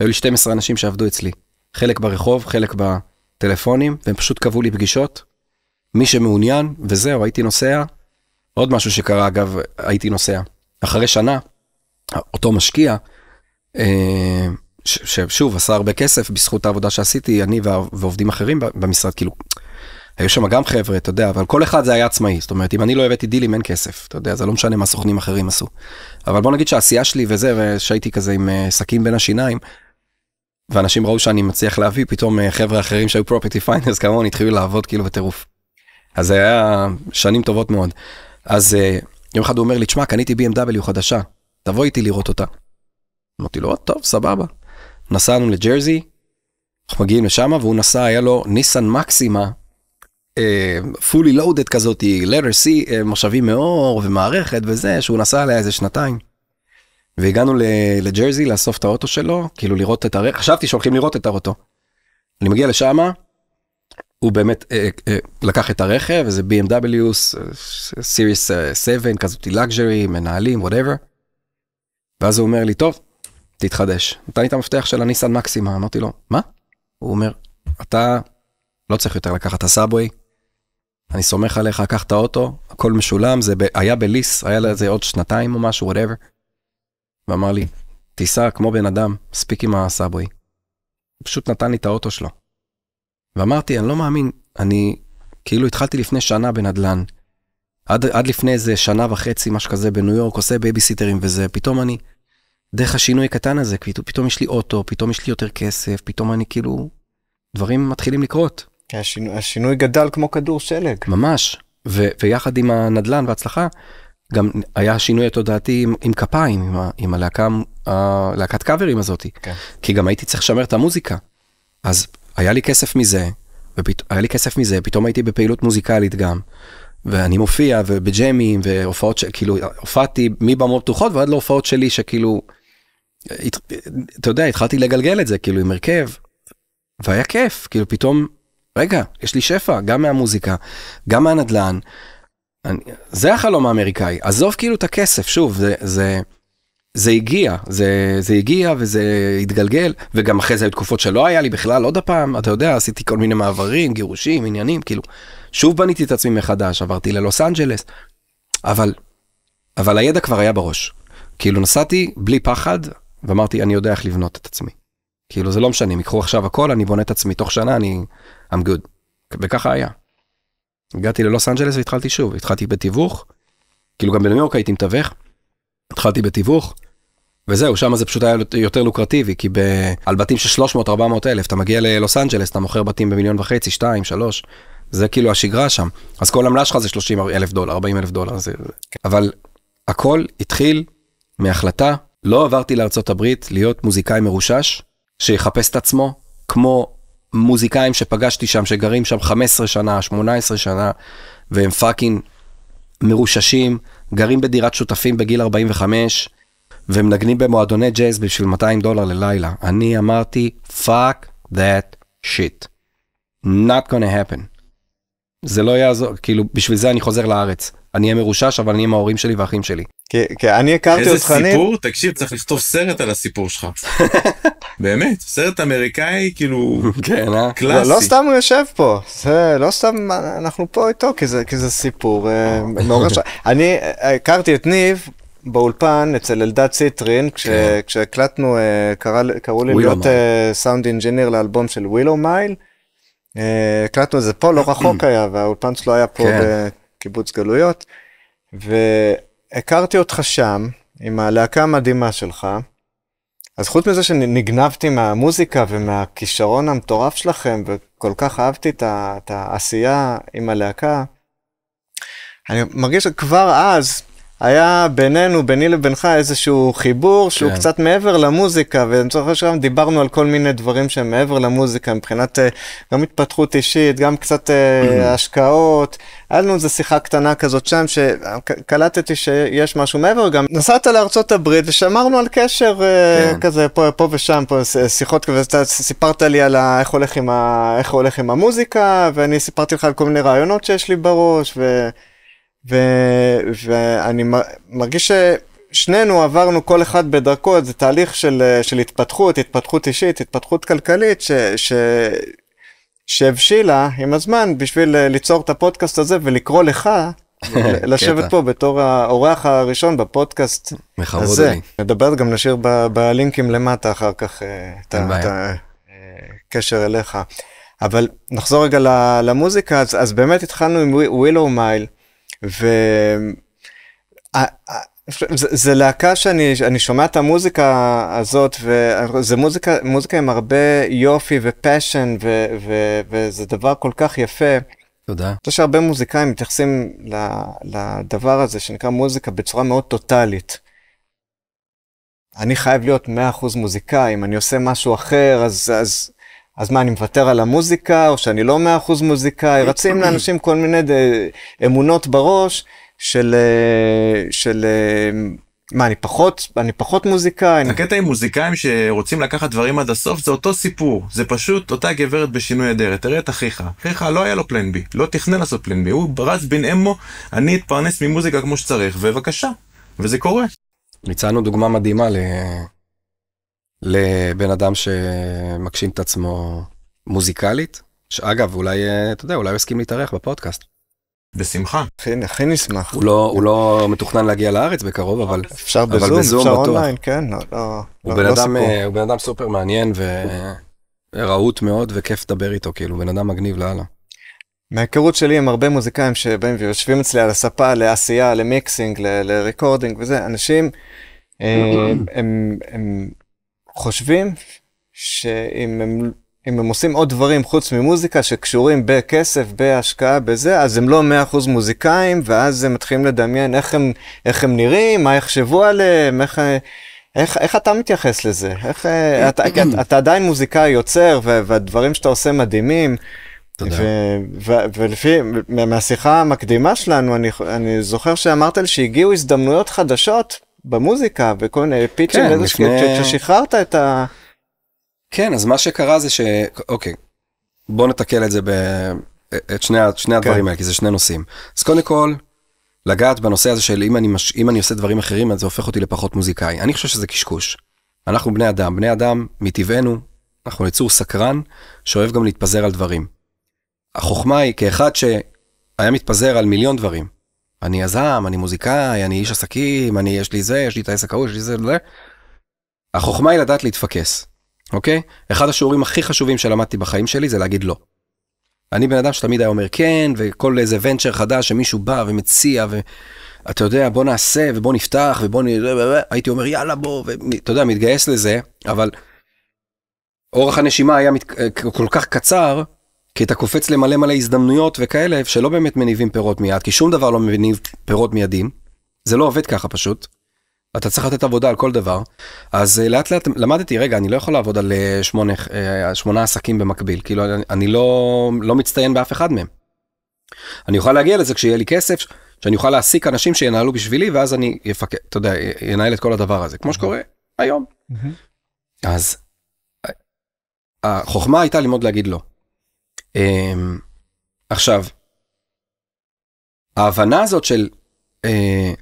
היו לי 12 אנשים שעבדו אצלי, חלק ברחוב, חלק בטלפונים, והם פשוט קבעו לי פגישות, מי שמעוניין, וזהו, הייתי נוסע, עוד משהו שקרה, אגב, הייתי נוסע. אחרי שנה, אותו משקיע, אה, ששוב, עשה הרבה כסף בזכות העבודה שעשיתי, אני ועובדים אחרים במשרד, כאילו, היו שם גם חבר'ה, אתה יודע, אבל כל אחד זה היה עצמאי. זאת אומרת, אם אני לא הבאתי דילים, אין כסף. אתה יודע, זה לא משנה מה סוכנים אחרים עשו. אבל בוא נגיד שהעשייה שלי וזה, שהייתי כזה עם אה, שקים בין השיניים, ואנשים ראו שאני מצליח להביא, פתאום אה, חבר'ה אחרים שהיו פרופרטי פיינרס כמוני התחילו לעבוד כאילו בטירוף. אז זה היה שנים טובות מאוד. אז אה, יום אחד הוא אומר לי, תשמע, קניתי BMW חדשה, תבוא איתי לראות אותה. אמרתי לו, אה, טוב, סבבה. נסענו לג'רזי, אנחנו מגיעים לשם, והוא נסע, היה לו ניסן מקסימה, אה, fully loaded כזאת, letter C, מושבים מאור ומערכת וזה, שהוא נסע עליה איזה שנתיים. והגענו לג'רזי לאסוף את האוטו שלו, כאילו לראות את הרכב, חשבתי שהולכים לראות את האוטו. אני מגיע לשמה, הוא באמת אה, אה, לקח את הרכב, איזה BMW, סיריס 7, כזאתי לוקג'רי, מנהלים, וואטאבר. ואז הוא אומר לי, טוב, תתחדש. נתן לי את המפתח של הניסן מקסימה, אמרתי לו, מה? הוא אומר, אתה לא צריך יותר לקחת את הסאבווי, אני סומך עליך, קח את האוטו, הכל משולם, זה ב, היה בליס, היה לזה עוד שנתיים או משהו, וואטאבר. ואמר לי, תיסע כמו בן אדם, מספיק עם הסאבווי. פשוט נתן לי את האוטו שלו. ואמרתי, אני לא מאמין, אני כאילו התחלתי לפני שנה בנדל"ן. עד, עד לפני איזה שנה וחצי, משהו כזה, בניו יורק, עושה בייביסיטרים וזה, פתאום אני, דרך השינוי הקטן הזה, פתאום, פתאום יש לי אוטו, פתאום יש לי יותר כסף, פתאום אני כאילו, דברים מתחילים לקרות. כן, השינו, השינוי גדל כמו כדור שלג. ממש, ו, ויחד עם הנדל"ן וההצלחה, גם היה השינוי התודעתי עם, עם כפיים, עם, עם הלהקה, הלהקת קאברים הזאתי. כן. כי גם הייתי צריך לשמר את המוזיקה. אז היה לי כסף מזה, ופת... היה לי כסף מזה, פתאום הייתי בפעילות מוזיקלית גם. ואני מופיע ובג'מים והופעות שכאילו הופעתי מבמות פתוחות ועד להופעות שלי שכאילו. הת... אתה יודע התחלתי לגלגל את זה כאילו עם הרכב. והיה כיף כאילו פתאום רגע יש לי שפע גם מהמוזיקה גם מהנדלן. אני, זה החלום האמריקאי עזוב כאילו את הכסף שוב זה זה זה הגיע, זה, זה הגיע וזה התגלגל, וגם אחרי זה היו תקופות שלא היה לי בכלל, עוד הפעם, אתה יודע, עשיתי כל מיני מעברים, גירושים, עניינים, כאילו, שוב בניתי את עצמי מחדש, עברתי ללוס אנג'לס, אבל, אבל הידע כבר היה בראש. כאילו נסעתי בלי פחד, ואמרתי, אני יודע איך לבנות את עצמי. כאילו זה לא משנה, אם יקחו עכשיו הכל, אני בונה את עצמי תוך שנה, אני... I'm good. וככה היה. הגעתי ללוס אנג'לס והתחלתי שוב, התחלתי בתיווך, כאילו גם בניו יורק הייתי מתווך, התחלתי בתיווך, וזהו, שם זה פשוט היה יותר לוקרטיבי, כי ב... על בתים של 300-400 אלף, אתה מגיע ללוס אנג'לס, אתה מוכר בתים במיליון וחצי, 2, 3, זה כאילו השגרה שם. אז כל עמלה שלך זה 30 אלף דולר, 40 אלף דולר. זה... אבל הכל התחיל מהחלטה, לא עברתי לארצות הברית להיות מוזיקאי מרושש, שיחפש את עצמו, כמו מוזיקאים שפגשתי שם, שגרים שם 15 שנה, 18 שנה, והם פאקינג מרוששים, גרים בדירת שותפים בגיל 45, ומנגנים במועדוני ג'אז בשביל 200 דולר ללילה. אני אמרתי, fuck that shit. not gonna happen. זה לא יעזור, כאילו, בשביל זה אני חוזר לארץ. אני אהיה מרושש, אבל אני עם ההורים שלי והאחים שלי. כי, כי אני הכרתי אותך, איזה סיפור? תקשיב, צריך לכתוב סרט על הסיפור שלך. באמת, סרט אמריקאי, כאילו, כן, אה? קלאסי. לא, לא סתם הוא יושב פה, זה, לא סתם אנחנו פה איתו, כי זה, כי זה סיפור אה, אה. אני הכרתי את ניב באולפן אצל אלדד ציטרין, כש, כן. כשהקלטנו, אה, קרא, קראו לי להיות אה, סאונד אינג'יניר לאלבום של ווילו מייל. אה, הקלטנו את זה פה, לא רחוק היה, והאולפן שלו היה פה כן. בקיבוץ גלויות. והכרתי אותך שם, עם הלהקה המדהימה שלך. אז חוץ מזה שנגנבתי מהמוזיקה ומהכישרון המטורף שלכם, וכל כך אהבתי את, את העשייה עם הלהקה, אני מרגיש שכבר אז, היה בינינו, ביני לבינך, איזשהו חיבור שהוא כן. קצת מעבר למוזיקה, ואני זוכר שגם דיברנו על כל מיני דברים שהם מעבר למוזיקה, מבחינת אה, גם התפתחות אישית, גם קצת אה, mm. השקעות. היה לנו איזו שיחה קטנה כזאת שם, שקלטתי שיש משהו מעבר גם. נסעת לארצות הברית ושמרנו על קשר אה, כן. כזה פה, פה ושם, פה שיחות, ואתה סיפרת לי על ה, איך, הולך ה, איך הולך עם המוזיקה, ואני סיפרתי לך על כל מיני רעיונות שיש לי בראש, ו... ו... ואני מרגיש ששנינו עברנו כל אחד בדרכו, זה תהליך של, של התפתחות, התפתחות אישית, התפתחות כלכלית, ש... ש... שהבשילה עם הזמן בשביל אה, ליצור את הפודקאסט הזה ולקרוא לך כן, לשבת פה בתור האורח הראשון בפודקאסט הזה. נדבר גם נשאיר בלינקים למטה אחר כך אה, את הקשר אליך. אבל נחזור רגע למוזיקה, אז, באמת התחלנו עם ווילו מייל. ו... זה, זה להקה שאני אני שומע את המוזיקה הזאת וזה מוזיקה מוזיקה עם הרבה יופי ופשן ו, ו, וזה דבר כל כך יפה. תודה. אני חושב שהרבה מוזיקאים מתייחסים לדבר הזה שנקרא מוזיקה בצורה מאוד טוטאלית. אני חייב להיות 100% מוזיקאי, אם אני עושה משהו אחר, אז, אז אז מה, אני מוותר על המוזיקה, או שאני לא מאה אחוז מוזיקאי? רצים לאנשים כל מיני ד... אמונות בראש של, אה, של אה, מה, אני פחות, אני פחות מוזיקאי? הקטע עם מוזיקאים שרוצים לקחת דברים עד הסוף זה אותו סיפור, זה פשוט אותה גברת בשינוי אדרת, תראה את אחיך, אחיך לא היה לו פלן בי, לא תכנן לעשות פלן בי, הוא רץ בן אמו, אני אתפרנס ממוזיקה כמו שצריך, ובבקשה, וזה קורה. מצאנו דוגמה מדהימה לבן אדם שמגשים את עצמו מוזיקלית, שאגב, אולי, אה, אתה יודע, אולי הוא יסכים להתארח בפודקאסט. בשמחה. הכי נשמח. הוא לא, הוא לא מתוכנן להגיע לארץ בקרוב, אבל אפשר אבל בזום, בזום אפשר בטוח. אונליין, כן, לא, לא, הוא, לא, בן לא אדם, אה, הוא בן אדם סופר מעניין ורהוט מאוד וכיף לדבר איתו, כאילו, בן אדם מגניב לאללה. מההיכרות שלי עם הרבה מוזיקאים שבאים ויושבים אצלי על הספה לעשייה, למיקסינג, לריקורדינג וזה, אנשים, אה, mm-hmm. הם, הם, הם, הם חושבים שאם הם, הם עושים עוד דברים חוץ ממוזיקה שקשורים בכסף, בהשקעה, בזה, אז הם לא 100% מוזיקאים, ואז הם מתחילים לדמיין איך הם, איך הם נראים, מה יחשבו עליהם, איך... איך, איך אתה מתייחס לזה? איך, אה, אתה, אתה, אתה עדיין מוזיקאי יוצר, והדברים שאתה עושה מדהימים. תודה. ולפי, מהשיחה המקדימה שלנו, אני, אני זוכר שאמרת לי שהגיעו הזדמנויות חדשות במוזיקה וכל מיני כן, פיצ'ים כן, לפני... ששחררת את ה... כן אז מה שקרה זה שאוקיי בוא נתקל את זה ב... את שני, שני כן. הדברים כן. האלה כי זה שני נושאים אז קודם כל לגעת בנושא הזה של אם אני, מש... אם אני עושה דברים אחרים אז זה הופך אותי לפחות מוזיקאי אני חושב שזה קשקוש. אנחנו בני אדם בני אדם מטבענו אנחנו יצור סקרן שאוהב גם להתפזר על דברים. החוכמה היא כאחד שהיה מתפזר על מיליון דברים אני יזם, אני מוזיקאי, אני איש עסקים, אני יש לי זה, יש לי את העסק ההוא, יש לי זה, זה. החוכמה היא לדעת להתפקס, אוקיי? אחד השיעורים הכי חשובים שלמדתי בחיים שלי זה להגיד לא. אני בן אדם שתמיד היה אומר כן, וכל איזה ונצ'ר חדש שמישהו בא ומציע, ואתה יודע, בוא נעשה, ובוא נפתח, ובוא נ... הייתי אומר, יאללה, בוא, ואתה יודע, מתגייס לזה, אבל אורך הנשימה היה מת... כל כך קצר, כי אתה קופץ למלא מלא הזדמנויות וכאלה שלא באמת מניבים פירות מיד, כי שום דבר לא מניב פירות מיידים. זה לא עובד ככה פשוט. אתה צריך לתת עבודה על כל דבר. אז אה, לאט לאט למדתי, רגע, אני לא יכול לעבוד על אה, שמונה, אה, שמונה עסקים במקביל, כאילו אני לא, לא מצטיין באף אחד מהם. אני אוכל להגיע לזה כשיהיה לי כסף, שאני אוכל להעסיק אנשים שינהלו בשבילי, ואז אני יפק... אתה יודע, ינהל את כל הדבר הזה, כמו שקורה היום. אז החוכמה הייתה ללמוד להגיד לא. אמ, עכשיו, ההבנה הזאת של, אה,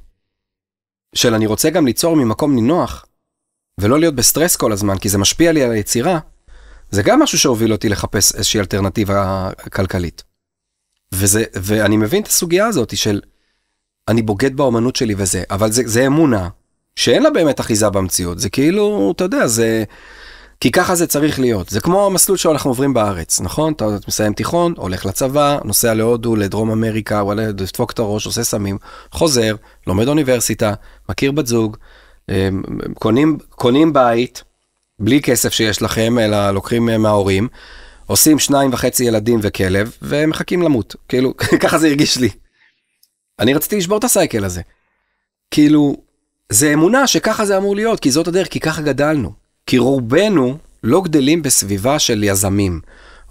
של אני רוצה גם ליצור ממקום נינוח, ולא להיות בסטרס כל הזמן, כי זה משפיע לי על היצירה, זה גם משהו שהוביל אותי לחפש איזושהי אלטרנטיבה כלכלית. וזה, ואני מבין את הסוגיה הזאת של אני בוגד באומנות שלי וזה, אבל זה, זה אמונה שאין לה באמת אחיזה במציאות, זה כאילו, אתה יודע, זה... כי ככה זה צריך להיות. זה כמו המסלול שאנחנו עוברים בארץ, נכון? אתה מסיים תיכון, הולך לצבא, נוסע להודו, לדרום אמריקה, וואלה, דפוק את הראש, עושה סמים, חוזר, לומד אוניברסיטה, מכיר בת זוג, אה, קונים, קונים בית, בלי כסף שיש לכם, אלא לוקחים אה, מההורים, עושים שניים וחצי ילדים וכלב, ומחכים למות. כאילו, ככה זה הרגיש לי. אני רציתי לשבור את הסייקל הזה. כאילו, זה אמונה שככה זה אמור להיות, כי זאת הדרך, כי ככה גדלנו. כי רובנו לא גדלים בסביבה של יזמים.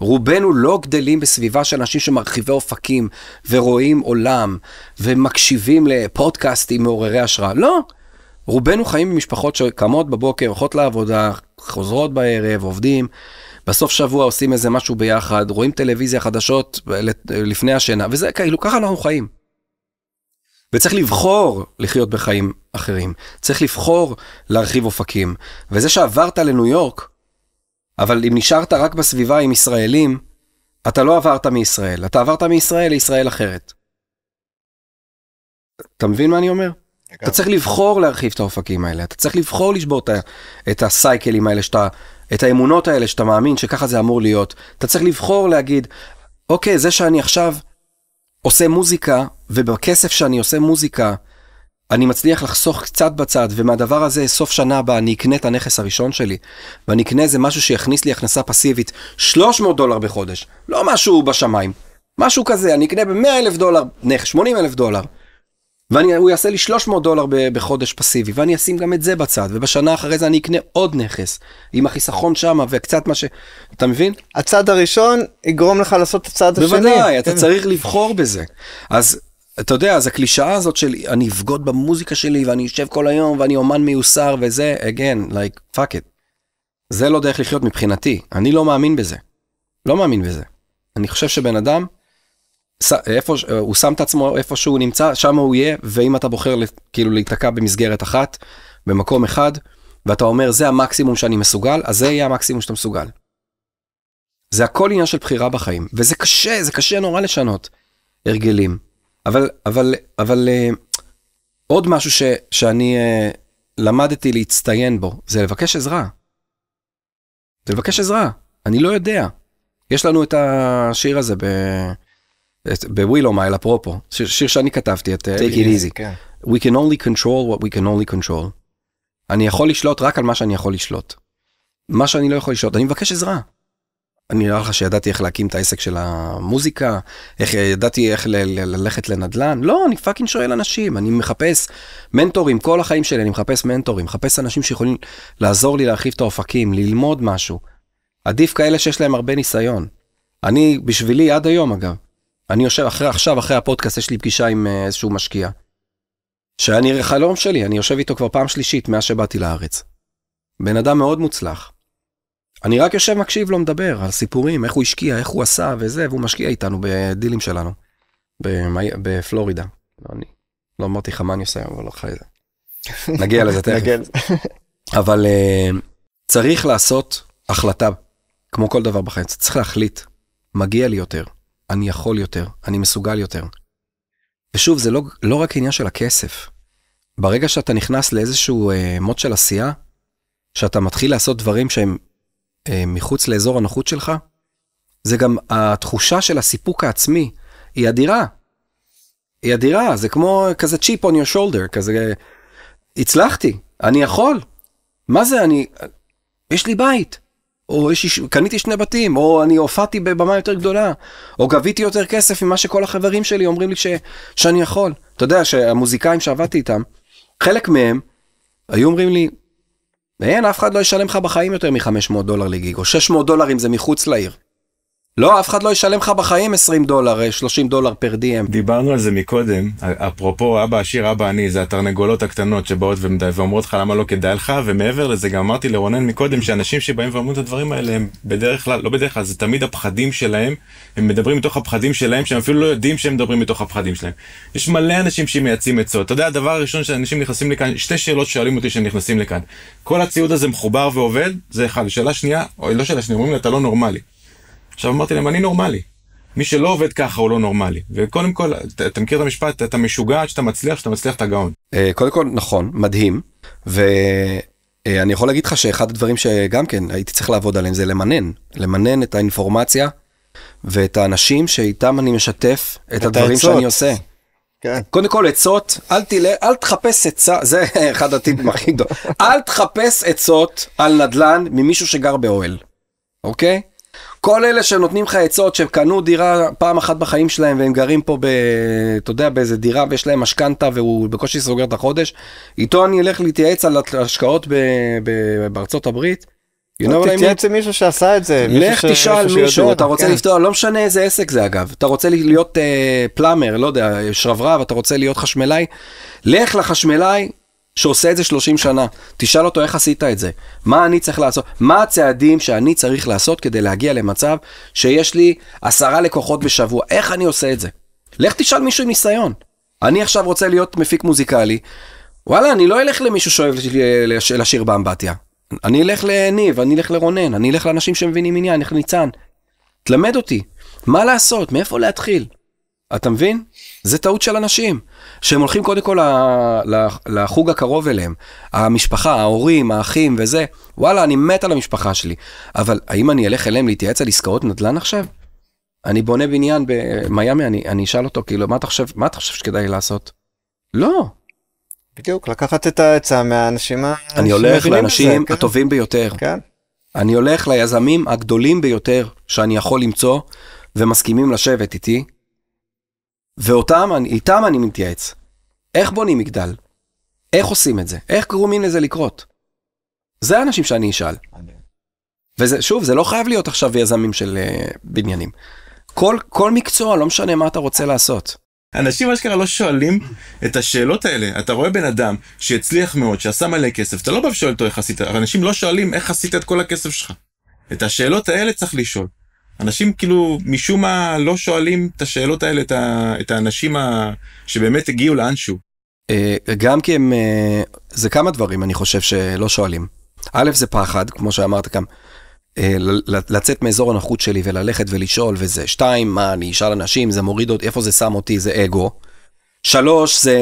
רובנו לא גדלים בסביבה של אנשים שמרחיבי אופקים ורואים עולם ומקשיבים לפודקאסטים מעוררי השראה. לא. רובנו חיים במשפחות שקמות בבוקר, הולכות לעבודה, חוזרות בערב, עובדים. בסוף שבוע עושים איזה משהו ביחד, רואים טלוויזיה חדשות לפני השינה, וזה כאילו, ככה אנחנו חיים. וצריך לבחור לחיות בחיים אחרים. צריך לבחור להרחיב אופקים. וזה שעברת לניו יורק, אבל אם נשארת רק בסביבה עם ישראלים, אתה לא עברת מישראל. אתה עברת מישראל לישראל אחרת. אתה מבין מה אני אומר? אתה צריך לבחור להרחיב את האופקים האלה, אתה צריך לבחור לשבור את, את הסייקלים האלה, שאתה, את האמונות האלה שאתה מאמין שככה זה אמור להיות. אתה צריך לבחור להגיד, אוקיי, זה שאני עכשיו עושה מוזיקה, ובכסף שאני עושה מוזיקה, אני מצליח לחסוך קצת בצד, ומהדבר הזה, סוף שנה הבאה, אני אקנה את הנכס הראשון שלי, ואני אקנה איזה משהו שיכניס לי הכנסה פסיבית, 300 דולר בחודש, לא משהו בשמיים, משהו כזה, אני אקנה ב-100 אלף דולר, נכס, 80 אלף דולר. והוא יעשה לי 300 דולר בחודש פסיבי, ואני אשים גם את זה בצד, ובשנה אחרי זה אני אקנה עוד נכס, עם החיסכון שמה, וקצת מה ש... אתה מבין? הצד הראשון יגרום לך לעשות את הצעד השני. בוודאי, אתה כן. צריך לבחור בזה. אז אתה יודע, אז הקלישאה הזאת של אני אבגוד במוזיקה שלי, ואני אשב כל היום, ואני אומן מיוסר וזה, again, like, fuck it. זה לא דרך לחיות מבחינתי, אני לא מאמין בזה. לא מאמין בזה. אני חושב שבן אדם איפה, אה, הוא שם את עצמו איפה שהוא נמצא, שם הוא יהיה, ואם אתה בוחר כאילו להיתקע במסגרת אחת, במקום אחד, ואתה אומר זה המקסימום שאני מסוגל, אז זה יהיה המקסימום שאתה מסוגל. זה הכל עניין של בחירה בחיים, וזה קשה, זה קשה נורא לשנות הרגלים. אבל, אבל, אבל אה, עוד משהו ש, שאני אה, למדתי להצטיין בו, זה לבקש עזרה. זה לבקש עזרה, אני לא יודע. יש לנו את השיר הזה ב... בווילו מייל אפרופו, שיר, שאני כתבתי, את אה, Take it easy. כן. We can only control what we can only control. אני יכול לשלוט רק על מה שאני יכול לשלוט. מה שאני לא יכול לשלוט, אני מבקש עזרה. אני נראה לך שידעתי איך להקים את העסק של המוזיקה, איך ידעתי איך ללכת לנדל"ן, לא, אני פאקינג שואל אנשים, אני מחפש מנטורים, כל החיים שלי אני מחפש מנטורים, מחפש אנשים שיכולים לעזור לי להרחיב את האופקים, ללמוד משהו. עדיף כאלה שיש להם הרבה ניסיון. אני, בשבילי עד היום אגב, אני יושב אחרי עכשיו, אחרי הפודקאסט, יש לי פגישה עם אה, איזשהו משקיע. שהיה נראה חלום שלי, אני יושב איתו כבר פעם שלישית מאז שבאתי לארץ. בן אדם מאוד מוצלח. אני רק יושב מקשיב לו לא מדבר על סיפורים, איך הוא השקיע, איך הוא עשה וזה, והוא משקיע איתנו בדילים שלנו. במי... בפלורידה. לא, אני לא אמרתי לך מה אני עושה, אבל אחרי זה. נגיע לזה תכף. אבל uh, צריך לעשות החלטה, כמו כל דבר בחיים, צריך להחליט, מגיע לי יותר. אני יכול יותר, אני מסוגל יותר. ושוב, זה לא, לא רק עניין של הכסף. ברגע שאתה נכנס לאיזשהו אה, מוט של עשייה, שאתה מתחיל לעשות דברים שהם אה, מחוץ לאזור הנוחות שלך, זה גם התחושה של הסיפוק העצמי, היא אדירה. היא אדירה, זה כמו כזה צ'יפ on your shoulder, כזה, הצלחתי, אני יכול. מה זה, אני, יש לי בית, או יש, קניתי שני בתים, או אני הופעתי בבמה יותר גדולה, או גביתי יותר כסף ממה שכל החברים שלי אומרים לי ש, שאני יכול. אתה יודע שהמוזיקאים שעבדתי איתם, חלק מהם היו אומרים לי, אין, אף אחד לא ישלם לך בחיים יותר מ-500 דולר לגיג, או 600 דולר אם זה מחוץ לעיר. לא, אף אחד לא ישלם לך בחיים 20 דולר, 30 אה, דולר פר דיאם. דיברנו על זה מקודם, אפרופו אבא עשיר, אבא עני, זה התרנגולות הקטנות שבאות ואומרות לך למה לא כדאי לך, ומעבר לזה גם אמרתי לרונן מקודם שאנשים שבאים ואומרים את הדברים האלה הם בדרך כלל, לא בדרך כלל, זה תמיד הפחדים שלהם, הם מדברים מתוך הפחדים שלהם, שהם אפילו לא יודעים שהם מדברים מתוך הפחדים שלהם. יש מלא אנשים שמייצאים עצות, אתה יודע, הדבר הראשון שאנשים נכנסים לכאן, שתי שאלות שואלים אותי כשהם נכנסים לכאן. כל הציוד הזה מחובר ועובד, זה אחד. שאלה שנייה, או לא שאלה שנייה, אומרים לי אתה לא נורמלי. עכשיו אמרתי להם, אני נורמלי. מי שלא עובד ככה הוא לא נורמלי. וקודם כל, אתה, אתה מכיר את המשפט, אתה משוגע עד שאתה מצליח, שאתה מצליח אתה גאון. אה, קודם כל, נכון, מדהים. ואני אה, יכול להגיד לך שאחד הדברים שגם כן הייתי צריך לעבוד עליהם זה למנן. למנן את האינפורמציה ואת האנשים שאיתם אני משתף את הדברים הצעות. שאני עושה. כן. קודם כל עצות, אל תלך, אל תחפש עצה, זה אחד הטיפים הכי גדולים, אל תחפש עצות על נדל"ן ממישהו שגר באוהל, אוקיי? כל אלה שנותנים לך עצות, שקנו דירה פעם אחת בחיים שלהם והם גרים פה, ב, אתה יודע, באיזה דירה ויש להם משכנתה והוא בקושי סוגר את החודש, איתו אני אלך להתייעץ על השקעות ב, ב, בארצות הברית. תתייעץ עם מישהו שעשה את זה. לך תשאל מישהו, אתה רוצה כן. לפתוח, לא משנה איזה עסק זה אגב, אתה רוצה להיות אה, פלאמר, לא יודע, שרברב, אתה רוצה להיות חשמלאי, לך לחשמלאי, שעושה את זה 30 שנה, תשאל אותו איך עשית את זה, מה אני צריך לעשות, מה הצעדים שאני צריך לעשות כדי להגיע למצב שיש לי עשרה לקוחות בשבוע, איך אני עושה את זה? לך תשאל מישהו עם ניסיון. אני עכשיו רוצה להיות מפיק מוזיקלי, וואלה, אני לא אלך למישהו שאוהב לשיר באמבטיה. אני אלך לניב, אני אלך לרונן, אני אלך לאנשים שמבינים עניין, אני אלך לניצן. תלמד אותי, מה לעשות, מאיפה להתחיל? אתה מבין? זה טעות של אנשים, שהם הולכים קודם כל לחוג הקרוב אליהם, המשפחה, ההורים, האחים וזה, וואלה, אני מת על המשפחה שלי, אבל האם אני אלך אליהם להתייעץ על עסקאות נדל"ן עכשיו? אני בונה בניין במיאמי, אני, אני אשאל אותו, כאילו, מה אתה חושב, מה אתה חושב שכדאי לעשות? לא. בדיוק, לקחת את העצה מהאנשים ה... אני הולך לאנשים בזה, הטובים כן. ביותר. כן. אני הולך ליזמים הגדולים ביותר שאני יכול למצוא, ומסכימים לשבת איתי, ואותם, איתם אני מתייעץ. איך בונים מגדל? איך עושים את זה? איך גרומים לזה לקרות? זה האנשים שאני אשאל. וזה, שוב, זה לא חייב להיות עכשיו יזמים של uh, בניינים. כל, כל מקצוע, לא משנה מה אתה רוצה לעשות. אנשים אשכרה לא שואלים את השאלות האלה. אתה רואה בן אדם שהצליח מאוד, שעשה מלא כסף, אתה לא בא ושואל אותו איך עשית, אבל אנשים לא שואלים איך עשית את כל הכסף שלך. את השאלות האלה צריך לשאול. אנשים כאילו משום מה לא שואלים את השאלות האלה את, ה, את האנשים ה, שבאמת הגיעו לאנשהו. אה, גם כי הם, אה, זה כמה דברים אני חושב שלא שואלים. א', זה פחד, כמו שאמרת גם, אה, לצאת מאזור הנוחות שלי וללכת ולשאול וזה. שתיים, מה, אני אשאל אנשים, זה מוריד אותי, איפה זה שם אותי, זה אגו. שלוש, זה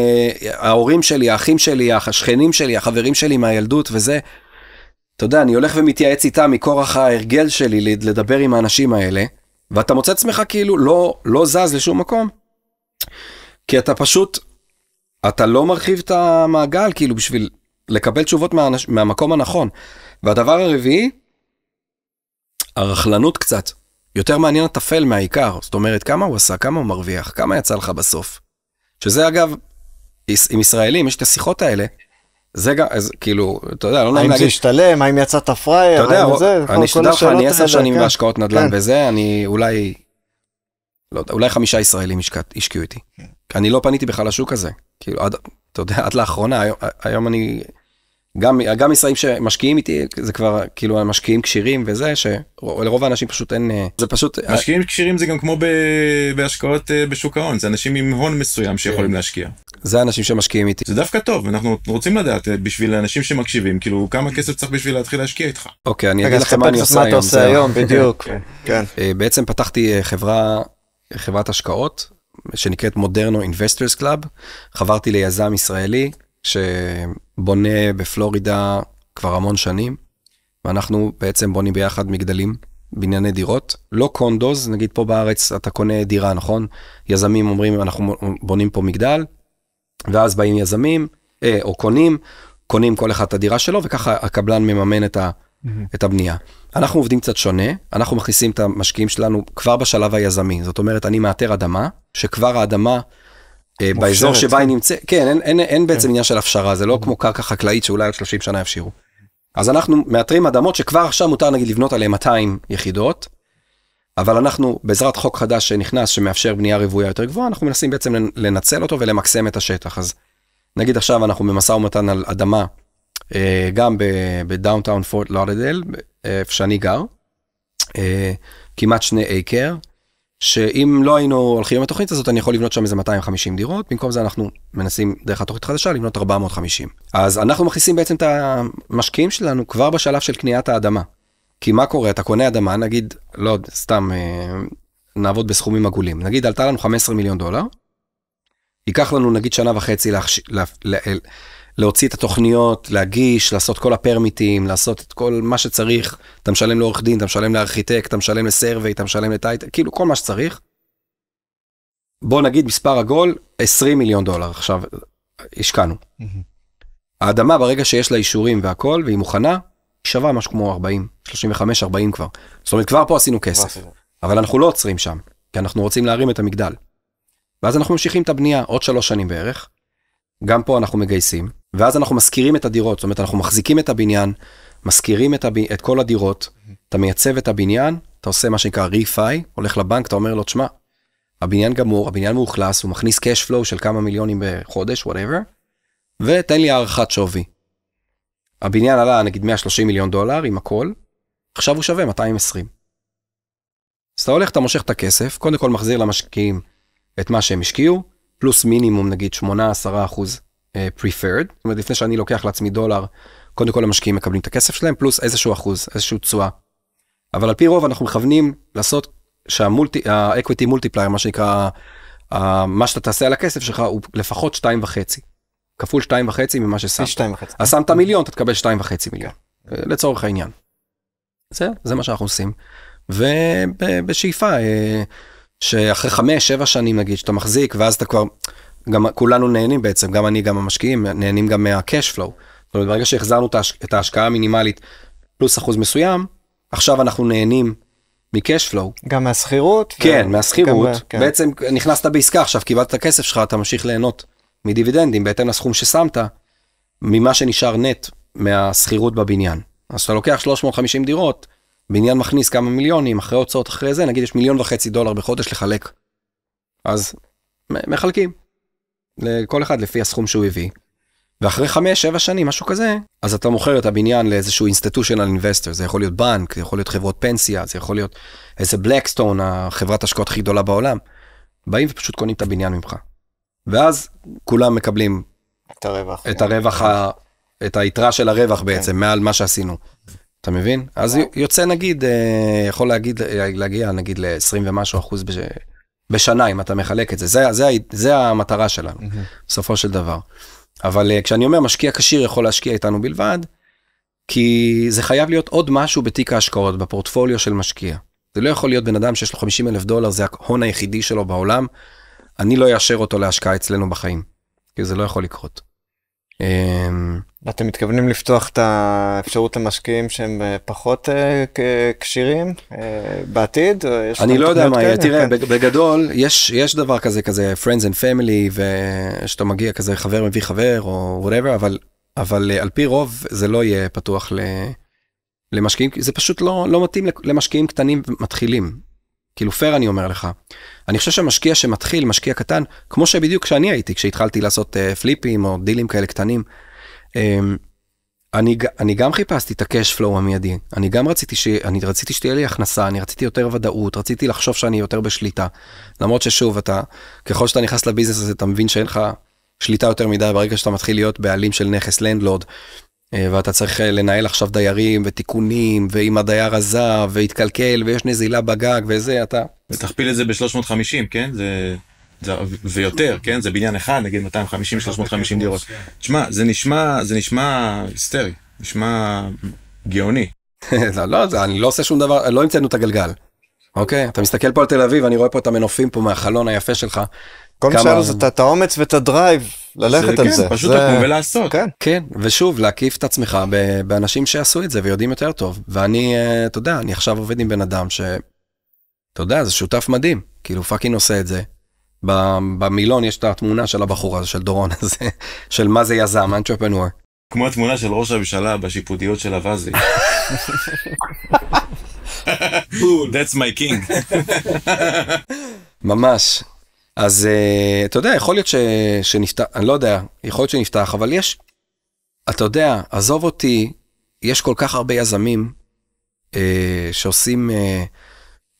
ההורים שלי, האחים שלי, השכנים שלי, החברים שלי מהילדות וזה. אתה יודע, אני הולך ומתייעץ איתה מכורח ההרגל שלי לדבר עם האנשים האלה, ואתה מוצא עצמך כאילו לא, לא זז לשום מקום. כי אתה פשוט, אתה לא מרחיב את המעגל כאילו בשביל לקבל תשובות מהאנש, מהמקום הנכון. והדבר הרביעי, הרכלנות קצת. יותר מעניין הטפל מהעיקר, זאת אומרת, כמה הוא עשה, כמה הוא מרוויח, כמה יצא לך בסוף. שזה אגב, עם ישראלים, יש את השיחות האלה, זה גם, אז כאילו, אתה יודע, לא נעים להגיד... האם זה השתלם, האם יצאת פראייר, האם זה, אתה יודע, אני אשתדל לך, אני עשר שנים כן. בהשקעות נדל"ן כן. וזה, אני אולי, לא יודע, אולי חמישה ישראלים השקיעו איתי. כן. אני לא פניתי בכלל לשוק הזה. כאילו, עד, אתה יודע, עד לאחרונה, היום, היום אני... גם, גם ישראלים שמשקיעים איתי, זה כבר כאילו המשקיעים כשירים וזה, שלרוב האנשים פשוט אין, אה, זה פשוט... משקיעים כשירים זה גם כמו ב, בהשקעות אה, בשוק ההון, זה אנשים עם הון מסוים שיכולים להשקיע. זה האנשים שמשקיעים איתי. זה דווקא טוב, אנחנו רוצים לדעת אה, בשביל האנשים שמקשיבים, כאילו כמה כסף צריך בשביל להתחיל להשקיע איתך. אוקיי, אני אגיד לכם מה אני עושה היום. מה אתה עושה היום, בדיוק. כן. אה, בעצם פתחתי אה, חברה, חברת השקעות, שנקראת מודרנו אינבסטורס קלאב. חברתי ליזם ישראלי שבונה בפלורידה כבר המון שנים, ואנחנו בעצם בונים ביחד מגדלים. בנייני דירות, לא קונדוז, נגיד פה בארץ אתה קונה דירה, נכון? יזמים אומרים, אנחנו בונים פה מגדל, ואז באים יזמים, אה, או קונים, קונים כל אחד את הדירה שלו, וככה הקבלן מממן את, ה, mm-hmm. את הבנייה. אנחנו עובדים קצת שונה, אנחנו מכניסים את המשקיעים שלנו כבר בשלב היזמי. זאת אומרת, אני מאתר אדמה, שכבר האדמה... אה, באזור שבה היא אה? נמצאת, כן, אין, אין, אין בעצם כן. עניין של הפשרה, זה לא כמו קרקע חקלאית שאולי עוד 30 שנה יפשירו. אז אנחנו מאתרים אדמות שכבר עכשיו מותר נגיד לבנות עליהן 200 יחידות, אבל אנחנו, בעזרת חוק חדש שנכנס, שמאפשר בנייה רוויה יותר גבוהה, אנחנו מנסים בעצם לנצל אותו ולמקסם את השטח. אז נגיד עכשיו אנחנו במשא ומתן על אדמה, אה, גם בדאונטאון פורט לורדל, אה, איפה שאני גר, אה, כמעט שני אייקר, שאם לא היינו הולכים עם התוכנית הזאת, אני יכול לבנות שם איזה 250 דירות, במקום זה אנחנו מנסים דרך התוכנית החדשה לבנות 450. אז אנחנו מכניסים בעצם את המשקיעים שלנו כבר בשלב של קניית האדמה. כי מה קורה? אתה קונה אדמה, נגיד, לא, סתם, אה, נעבוד בסכומים עגולים. נגיד, עלתה לנו 15 מיליון דולר, ייקח לנו נגיד שנה וחצי להכש... לה... לה... אה, להוציא את התוכניות, להגיש, לעשות כל הפרמיטים, לעשות את כל מה שצריך. אתה משלם לעורך דין, אתה משלם לארכיטקט, אתה משלם לסרווי, אתה משלם לטייטל, כאילו כל מה שצריך. בוא נגיד מספר עגול, 20 מיליון דולר עכשיו השקענו. Mm-hmm. האדמה ברגע שיש לה אישורים והכל והיא מוכנה, שווה משהו כמו 40, 35, 40 כבר. זאת אומרת, כבר פה עשינו כסף. אבל אנחנו לא עוצרים שם, כי אנחנו רוצים להרים את המגדל. ואז אנחנו ממשיכים את הבנייה עוד שלוש שנים בערך. גם פה אנחנו מגייסים, ואז אנחנו משכירים את הדירות, זאת אומרת, אנחנו מחזיקים את הבניין, משכירים את, הב... את כל הדירות, אתה מייצב את הבניין, אתה עושה מה שנקרא ריפיי, הולך לבנק, אתה אומר לו, תשמע, הבניין גמור, הבניין מאוכלס, הוא מכניס cash flow של כמה מיליונים בחודש, whatever, ותן לי הערכת שווי. הבניין עלה נגיד 130 מיליון דולר עם הכל, עכשיו הוא שווה 220. אז אתה הולך, אתה מושך את הכסף, קודם כל מחזיר למשקיעים את מה שהם השקיעו, פלוס מינימום נגיד 8-10 אחוז uh, preferred, זאת אומרת לפני שאני לוקח לעצמי דולר, קודם כל המשקיעים מקבלים את הכסף שלהם, פלוס איזשהו אחוז, איזשהו תשואה. אבל על פי רוב אנחנו מכוונים לעשות שה-equity multiplier, מה שנקרא, מה שאתה תעשה על הכסף שלך הוא לפחות 2.5. כפול 2.5 ממה ששמת. פי אז שמת מיליון, אתה תקבל 2.5 מיליון, כן. אה, לצורך העניין. זה, זה מה שאנחנו עושים. ובשאיפה, אה, שאחרי 5-7 שנים נגיד, שאתה מחזיק, ואז אתה כבר, גם כולנו נהנים בעצם, גם אני, גם המשקיעים, נהנים גם מה-cash flow. זאת אומרת, ברגע שהחזרנו את ההשקעה המינימלית פלוס אחוז מסוים, עכשיו אנחנו נהנים מקאש פלואו. גם מהשכירות? כן, ו... מהשכירות. כן. בעצם נכנסת בעסקה עכשיו, קיבלת את הכסף שלך, אתה ממשיך ליהנות מדיבידנדים, בהתאם לסכום ששמת, ממה שנשאר נט מהשכירות בבניין. אז אתה לוקח 350 דירות, בניין מכניס כמה מיליונים, אחרי הוצאות, אחרי זה, נגיד יש מיליון וחצי דולר בחודש לחלק. אז מחלקים. לכל אחד לפי הסכום שהוא הביא. ואחרי חמש, שבע שנים, משהו כזה, אז אתה מוכר את הבניין לאיזשהו institutional investor, זה יכול להיות בנק, זה יכול להיות חברות פנסיה, זה יכול להיות איזה בלקסטון, החברת השקעות הכי גדולה בעולם. באים ופשוט קונים את הבניין ממך. ואז כולם מקבלים את הרווח, את הרווח, ה... את היתרה של הרווח כן. בעצם, מעל מה שעשינו. אתה מבין? אז יוצא נגיד, אה, יכול להגיד, אה, להגיע נגיד ל-20 ומשהו אחוז בשנה, אם אתה מחלק את זה. זה, זה, זה המטרה שלנו, בסופו של דבר. אבל אה, כשאני אומר משקיע כשיר יכול להשקיע איתנו בלבד, כי זה חייב להיות עוד משהו בתיק ההשקעות, בפורטפוליו של משקיע. זה לא יכול להיות בן אדם שיש לו 50 אלף דולר, זה ההון היחידי שלו בעולם, אני לא אאשר אותו להשקעה אצלנו בחיים, כי זה לא יכול לקרות. אמ, אתם מתכוונים לפתוח את האפשרות למשקיעים שהם אה, פחות אה, כשירים אה, בעתיד? אני לא יודע מה יהיה, תראה, כן. בגדול, יש, יש דבר כזה, כזה Friends and Family, ושאתה מגיע כזה חבר מביא חבר או whatever, אבל, אבל על פי רוב זה לא יהיה פתוח ל, למשקיעים, זה פשוט לא, לא מתאים למשקיעים קטנים מתחילים, כאילו פייר אני אומר לך. אני חושב שמשקיע שמתחיל, משקיע קטן, כמו שבדיוק כשאני הייתי, כשהתחלתי לעשות uh, פליפים או דילים כאלה קטנים, um, אני, אני גם חיפשתי את ה-cash flow המיידי, אני גם רציתי, ש, אני רציתי שתהיה לי הכנסה, אני רציתי יותר ודאות, רציתי לחשוב שאני יותר בשליטה. למרות ששוב, אתה, ככל שאתה נכנס לביזנס הזה, אתה מבין שאין לך שליטה יותר מדי ברגע שאתה מתחיל להיות בעלים של נכס לנדלורד, אה, ואתה צריך אה, לנהל עכשיו דיירים ותיקונים, ואם הדייר עזב והתקלקל ויש נזילה בגג וזה, אתה... ותכפיל את זה ב-350, כן? זה... זה, ויותר, כן? זה בניין אחד, נגיד 250-350 דירות. כן. תשמע, זה נשמע, זה נשמע היסטרי, נשמע גאוני. לא, לא, אני לא עושה שום דבר, לא המצאנו את הגלגל. אוקיי? אתה מסתכל פה על תל אביב, אני רואה פה את המנופים פה מהחלון היפה שלך. כל מה שאלה זה את האומץ ואת הדרייב ללכת זה על כן, זה. פשוט זה... לקום ולעשות. כן. כן, ושוב, להקיף את עצמך באנשים שעשו את זה ויודעים יותר טוב. ואני, אה, אתה יודע, אני עכשיו עובד עם בן אדם ש... אתה יודע, זה שותף מדהים. כאילו, פאקינג עושה את זה. במילון יש את התמונה של הבחור הזה, של דורון הזה, של מה זה יזם, אנטרפנואר. כמו התמונה של ראש הממשלה בשיפוטיות של הוואזי. That's my king. ממש. אז uh, אתה יודע, יכול להיות ש, שנפתח, אני לא יודע, יכול להיות שנפתח, אבל יש, אתה יודע, עזוב אותי, יש כל כך הרבה יזמים uh, שעושים, uh,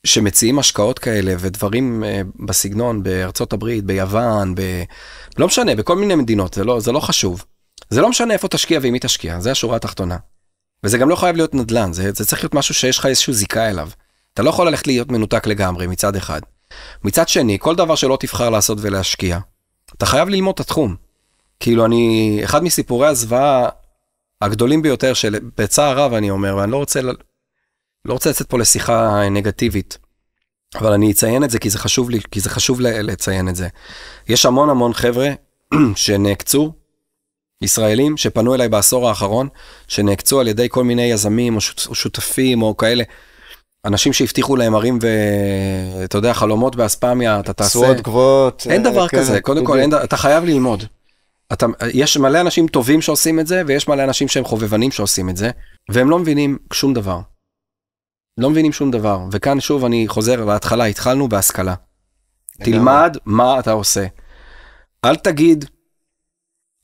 שמציעים השקעות כאלה ודברים uh, בסגנון בארצות הברית, ביוון, ב... לא משנה, בכל מיני מדינות, זה לא, זה לא חשוב. זה לא משנה איפה תשקיע ועם מי תשקיע, זה השורה התחתונה. וזה גם לא חייב להיות נדל"ן, זה, זה צריך להיות משהו שיש לך איזושהי זיקה אליו. אתה לא יכול ללכת להיות מנותק לגמרי מצד אחד. מצד שני, כל דבר שלא תבחר לעשות ולהשקיע, אתה חייב ללמוד את התחום. כאילו, אני, אחד מסיפורי הזוועה הגדולים ביותר, שבצער רב אני אומר, ואני לא רוצה, לא רוצה לצאת פה לשיחה נגטיבית, אבל אני אציין את זה כי זה חשוב לי, כי זה חשוב לציין את זה. יש המון המון חבר'ה שנעקצו, ישראלים, שפנו אליי בעשור האחרון, שנעקצו על ידי כל מיני יזמים או שותפים או כאלה. אנשים שהבטיחו להם ערים ואתה יודע, חלומות באספמיה, אתה תעשה... תשואות גבוהות. אה, אין דבר כן, כזה, קודם כל, אין, אתה חייב ללמוד. אתה, יש מלא אנשים טובים שעושים את זה, ויש מלא אנשים שהם חובבנים שעושים את זה, והם לא מבינים שום דבר. לא מבינים שום דבר, וכאן שוב אני חוזר להתחלה, התחלנו בהשכלה. תלמד מה אתה עושה. אל תגיד,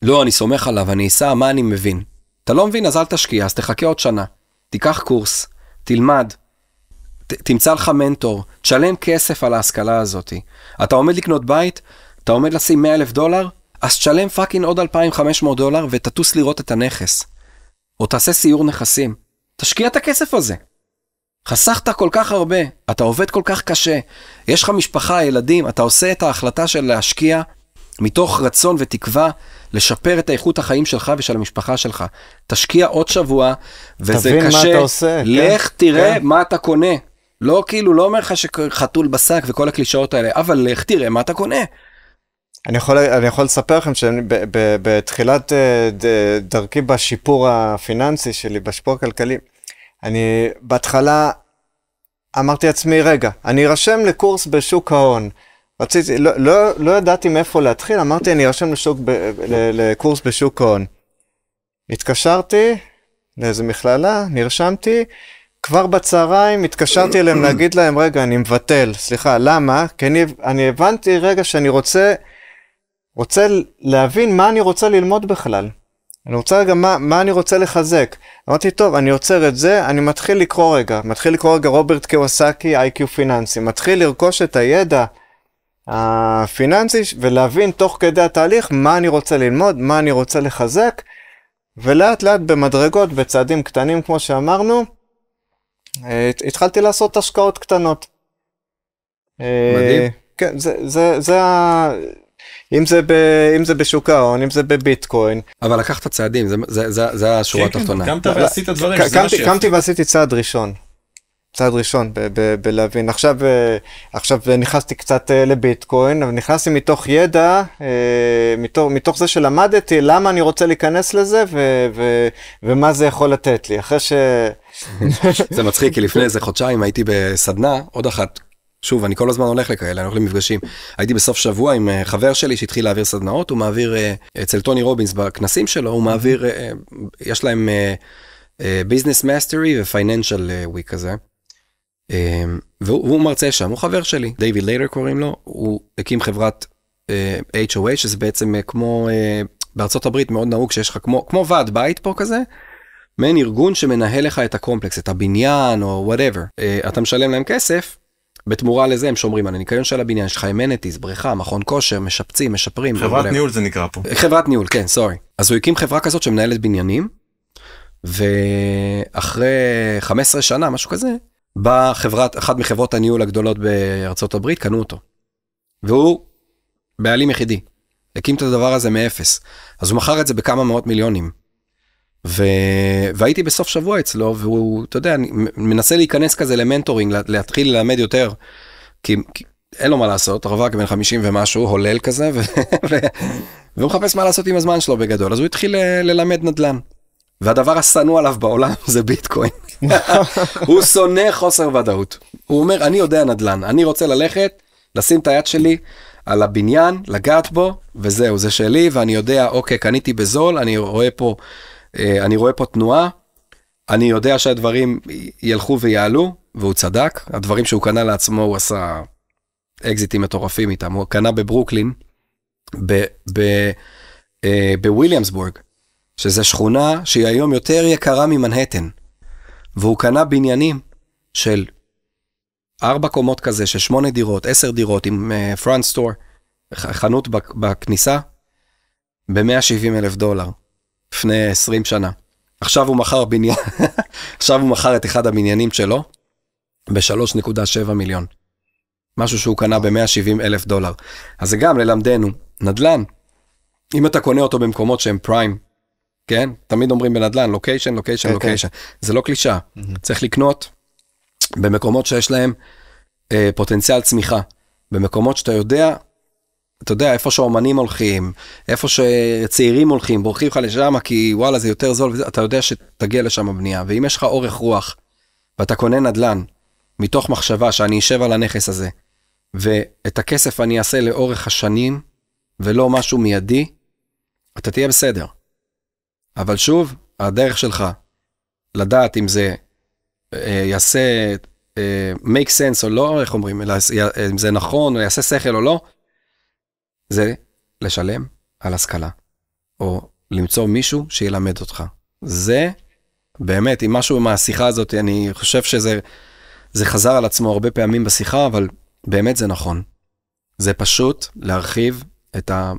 לא, אני סומך עליו, אני אסע, מה אני מבין? אתה לא מבין, אז אל תשקיע, אז תחכה עוד שנה. תיקח קורס, תלמד, ת, תמצא לך מנטור, תשלם כסף על ההשכלה הזאת. אתה עומד לקנות בית, אתה עומד לשים 100 אלף דולר, אז תשלם פאקינג עוד 2,500 דולר ותטוס לראות את הנכס. או תעשה סיור נכסים. תשקיע את הכסף הזה. חסכת כל כך הרבה, אתה עובד כל כך קשה, יש לך משפחה, ילדים, אתה עושה את ההחלטה של להשקיע מתוך רצון ותקווה לשפר את איכות החיים שלך ושל המשפחה שלך. תשקיע עוד שבוע, וזה תבין קשה. תבין מה אתה עושה. כן, לך כן, תראה כן. מה אתה קונה. לא כאילו, לא אומר לך שחתול בשק וכל הקלישאות האלה, אבל לך תראה מה אתה קונה. אני יכול, אני יכול לספר לכם שבתחילת אה, דרכי בשיפור הפיננסי שלי, בשיפור הכלכלי, אני בהתחלה אמרתי לעצמי, רגע, אני ארשם לקורס בשוק ההון. רציתי, לא, לא, לא ידעתי מאיפה להתחיל, אמרתי, אני ארשם לשוק ב, ל, לקורס בשוק ההון. התקשרתי לאיזה מכללה, נרשמתי, כבר בצהריים התקשרתי אליהם להגיד להם, רגע, אני מבטל, סליחה, למה? כי אני, אני הבנתי רגע שאני רוצה, רוצה להבין מה אני רוצה ללמוד בכלל. אני רוצה רגע, מה, מה אני רוצה לחזק? אמרתי, טוב, אני עוצר את זה, אני מתחיל לקרוא רגע. מתחיל לקרוא רגע רוברט קיווסקי, איי-קיו פיננסי. מתחיל לרכוש את הידע הפיננסי ולהבין תוך כדי התהליך מה אני רוצה ללמוד, מה אני רוצה לחזק, ולאט לאט במדרגות, בצעדים קטנים כמו שאמרנו, אה, התחלתי לעשות השקעות קטנות. אה, מדהים. כן, זה, זה, זה ה... אם זה, ב, אם זה בשוק ההון, אם זה בביטקוין. אבל לקחת צעדים, זה, זה, זה, זה השורה התחתונה. כן, כן, קמת לא, לא, ועשית דברים, שזה מה קמתי ועשיתי צעד ראשון. צעד ראשון בלהבין. עכשיו, אה, עכשיו נכנסתי קצת לביטקוין, אבל נכנסתי מתוך ידע, מתוך, מתוך זה שלמדתי למה אני רוצה להיכנס לזה ו, ו, ומה זה יכול לתת לי. אחרי ש... זה מצחיק, כי לפני איזה חודשיים הייתי בסדנה, עוד אחת, שוב, אני כל הזמן הולך לכאלה, אני הולך למפגשים. הייתי בסוף שבוע עם אה, חבר שלי שהתחיל להעביר סדנאות, הוא מעביר, אה, אצל טוני רובינס בכנסים שלו, הוא מעביר, אה, יש להם ביזנס מאסטרי ופייננשל וויק כזה. והוא מרצה שם, הוא חבר שלי, דייוויד ליידר קוראים לו, הוא הקים חברת HOA, שזה בעצם כמו, בארצות הברית מאוד נהוג שיש לך כמו, כמו ועד בית פה כזה, מעין ארגון שמנהל לך את הקומפלקס, את הבניין או וואטאבר. אה, אתה משלם להם כסף, בתמורה לזה הם שומרים על הניקיון של הבניין יש לך אמנטיז, בריכה, מכון כושר, משפצים, משפרים. חברת ו- ניהול זה נקרא פה. אה, חברת ניהול, כן, סורי. אז הוא הקים חברה כזאת שמנהלת בניינים, ואחרי 15 שנה, משהו כזה, באה חברת, אחת מחברות הניהול הגדולות בארצות הברית, קנו אותו. והוא בעלים יחידי. הקים את הדבר הזה מאפס. אז הוא מכר את זה בכמה מאות מיליונים. ו... והייתי בסוף שבוע אצלו והוא אתה יודע אני מנסה להיכנס כזה למנטורינג להתחיל ללמד יותר. כי, כי אין לו מה לעשות רווק בן 50 ומשהו הולל כזה ו... והוא מחפש מה לעשות עם הזמן שלו בגדול אז הוא התחיל ללמד נדל"ן. והדבר השנוא עליו בעולם זה ביטקוין. הוא שונא חוסר ודאות. הוא אומר אני יודע נדל"ן אני רוצה ללכת לשים את היד שלי על הבניין, לגעת בו, וזהו, זה שלי, ואני יודע, אוקיי, קניתי בזול, אני רואה פה אה, אני רואה פה תנועה, אני יודע שהדברים ילכו ויעלו, והוא צדק, הדברים שהוא קנה לעצמו הוא עשה אקזיטים מטורפים איתם, הוא קנה בברוקלין, אה, בוויליאמסבורג, שזה שכונה שהיא היום יותר יקרה ממנהטן, והוא קנה בניינים של ארבע קומות כזה, של שמונה דירות, עשר דירות, עם פרנט uh, סטור, חנות בכניסה, ב-170 אלף דולר. לפני 20 שנה. עכשיו הוא מכר בניין, עכשיו הוא מכר את אחד הבניינים שלו ב-3.7 מיליון. משהו שהוא קנה ב-170 אלף דולר. אז זה גם ללמדנו, נדל"ן, אם אתה קונה אותו במקומות שהם פריים, כן? תמיד אומרים בנדל"ן, לוקיישן, לוקיישן, כן, כן. לוקיישן. זה לא קלישאה, צריך לקנות במקומות שיש להם אה, פוטנציאל צמיחה. במקומות שאתה יודע אתה יודע, איפה שהאומנים הולכים, איפה שצעירים הולכים, בורחים לך לשם כי וואלה זה יותר זול, אתה יודע שתגיע לשם הבנייה. ואם יש לך אורך רוח ואתה קונה נדל"ן מתוך מחשבה שאני אשב על הנכס הזה, ואת הכסף אני אעשה לאורך השנים ולא משהו מיידי, אתה תהיה בסדר. אבל שוב, הדרך שלך לדעת אם זה אה, יעשה אה, make sense או לא, איך אומרים, אה, אם זה נכון, או יעשה שכל או לא, זה לשלם על השכלה, או למצוא מישהו שילמד אותך. זה באמת, אם משהו מהשיחה הזאת, אני חושב שזה זה חזר על עצמו הרבה פעמים בשיחה, אבל באמת זה נכון. זה פשוט להרחיב את, ה,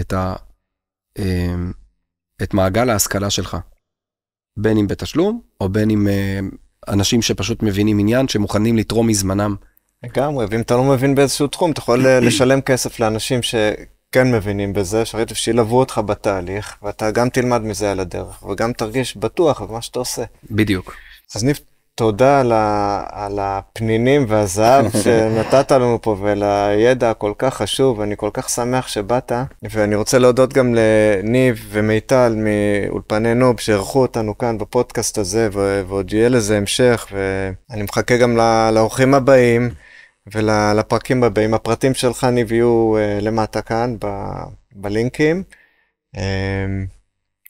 את, ה, אמ, את מעגל ההשכלה שלך, בין אם בתשלום, או בין אם אה, אנשים שפשוט מבינים עניין, שמוכנים לתרום מזמנם לגמרי, ואם אתה לא מבין באיזשהו תחום, אתה יכול לשלם כסף לאנשים שכן מבינים בזה, שראית שילוו אותך בתהליך, ואתה גם תלמד מזה על הדרך, וגם תרגיש בטוח במה שאתה עושה. בדיוק. אז ניף, תודה על, ה, על הפנינים והזהב שנתת לנו פה ולידע הכל כך חשוב, אני כל כך שמח שבאת. ואני רוצה להודות גם לניב ומיטל מאולפני נוב שאירחו אותנו כאן בפודקאסט הזה, ו- ועוד יהיה לזה המשך, ואני מחכה גם לאורחים הבאים. ולפרקים הבאים. הפרטים שלך נביאו אה, למטה כאן ב- בלינקים, אה,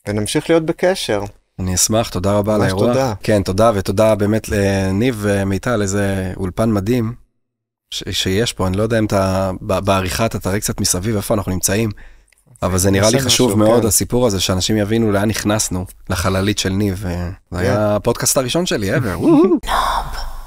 ונמשיך להיות בקשר. אני אשמח, תודה רבה על האירוע. תודה. כן, תודה, ותודה באמת לניב ומיטל, איזה אולפן מדהים ש- שיש פה, אני לא יודע אם אתה, בעריכה אתה תראה קצת מסביב איפה אנחנו נמצאים, אבל זה נראה לי חשוב משהו, מאוד, כן. הסיפור הזה, שאנשים יבינו לאן נכנסנו, לחללית של ניב. אה, זה כן. היה הפודקאסט הראשון שלי ever.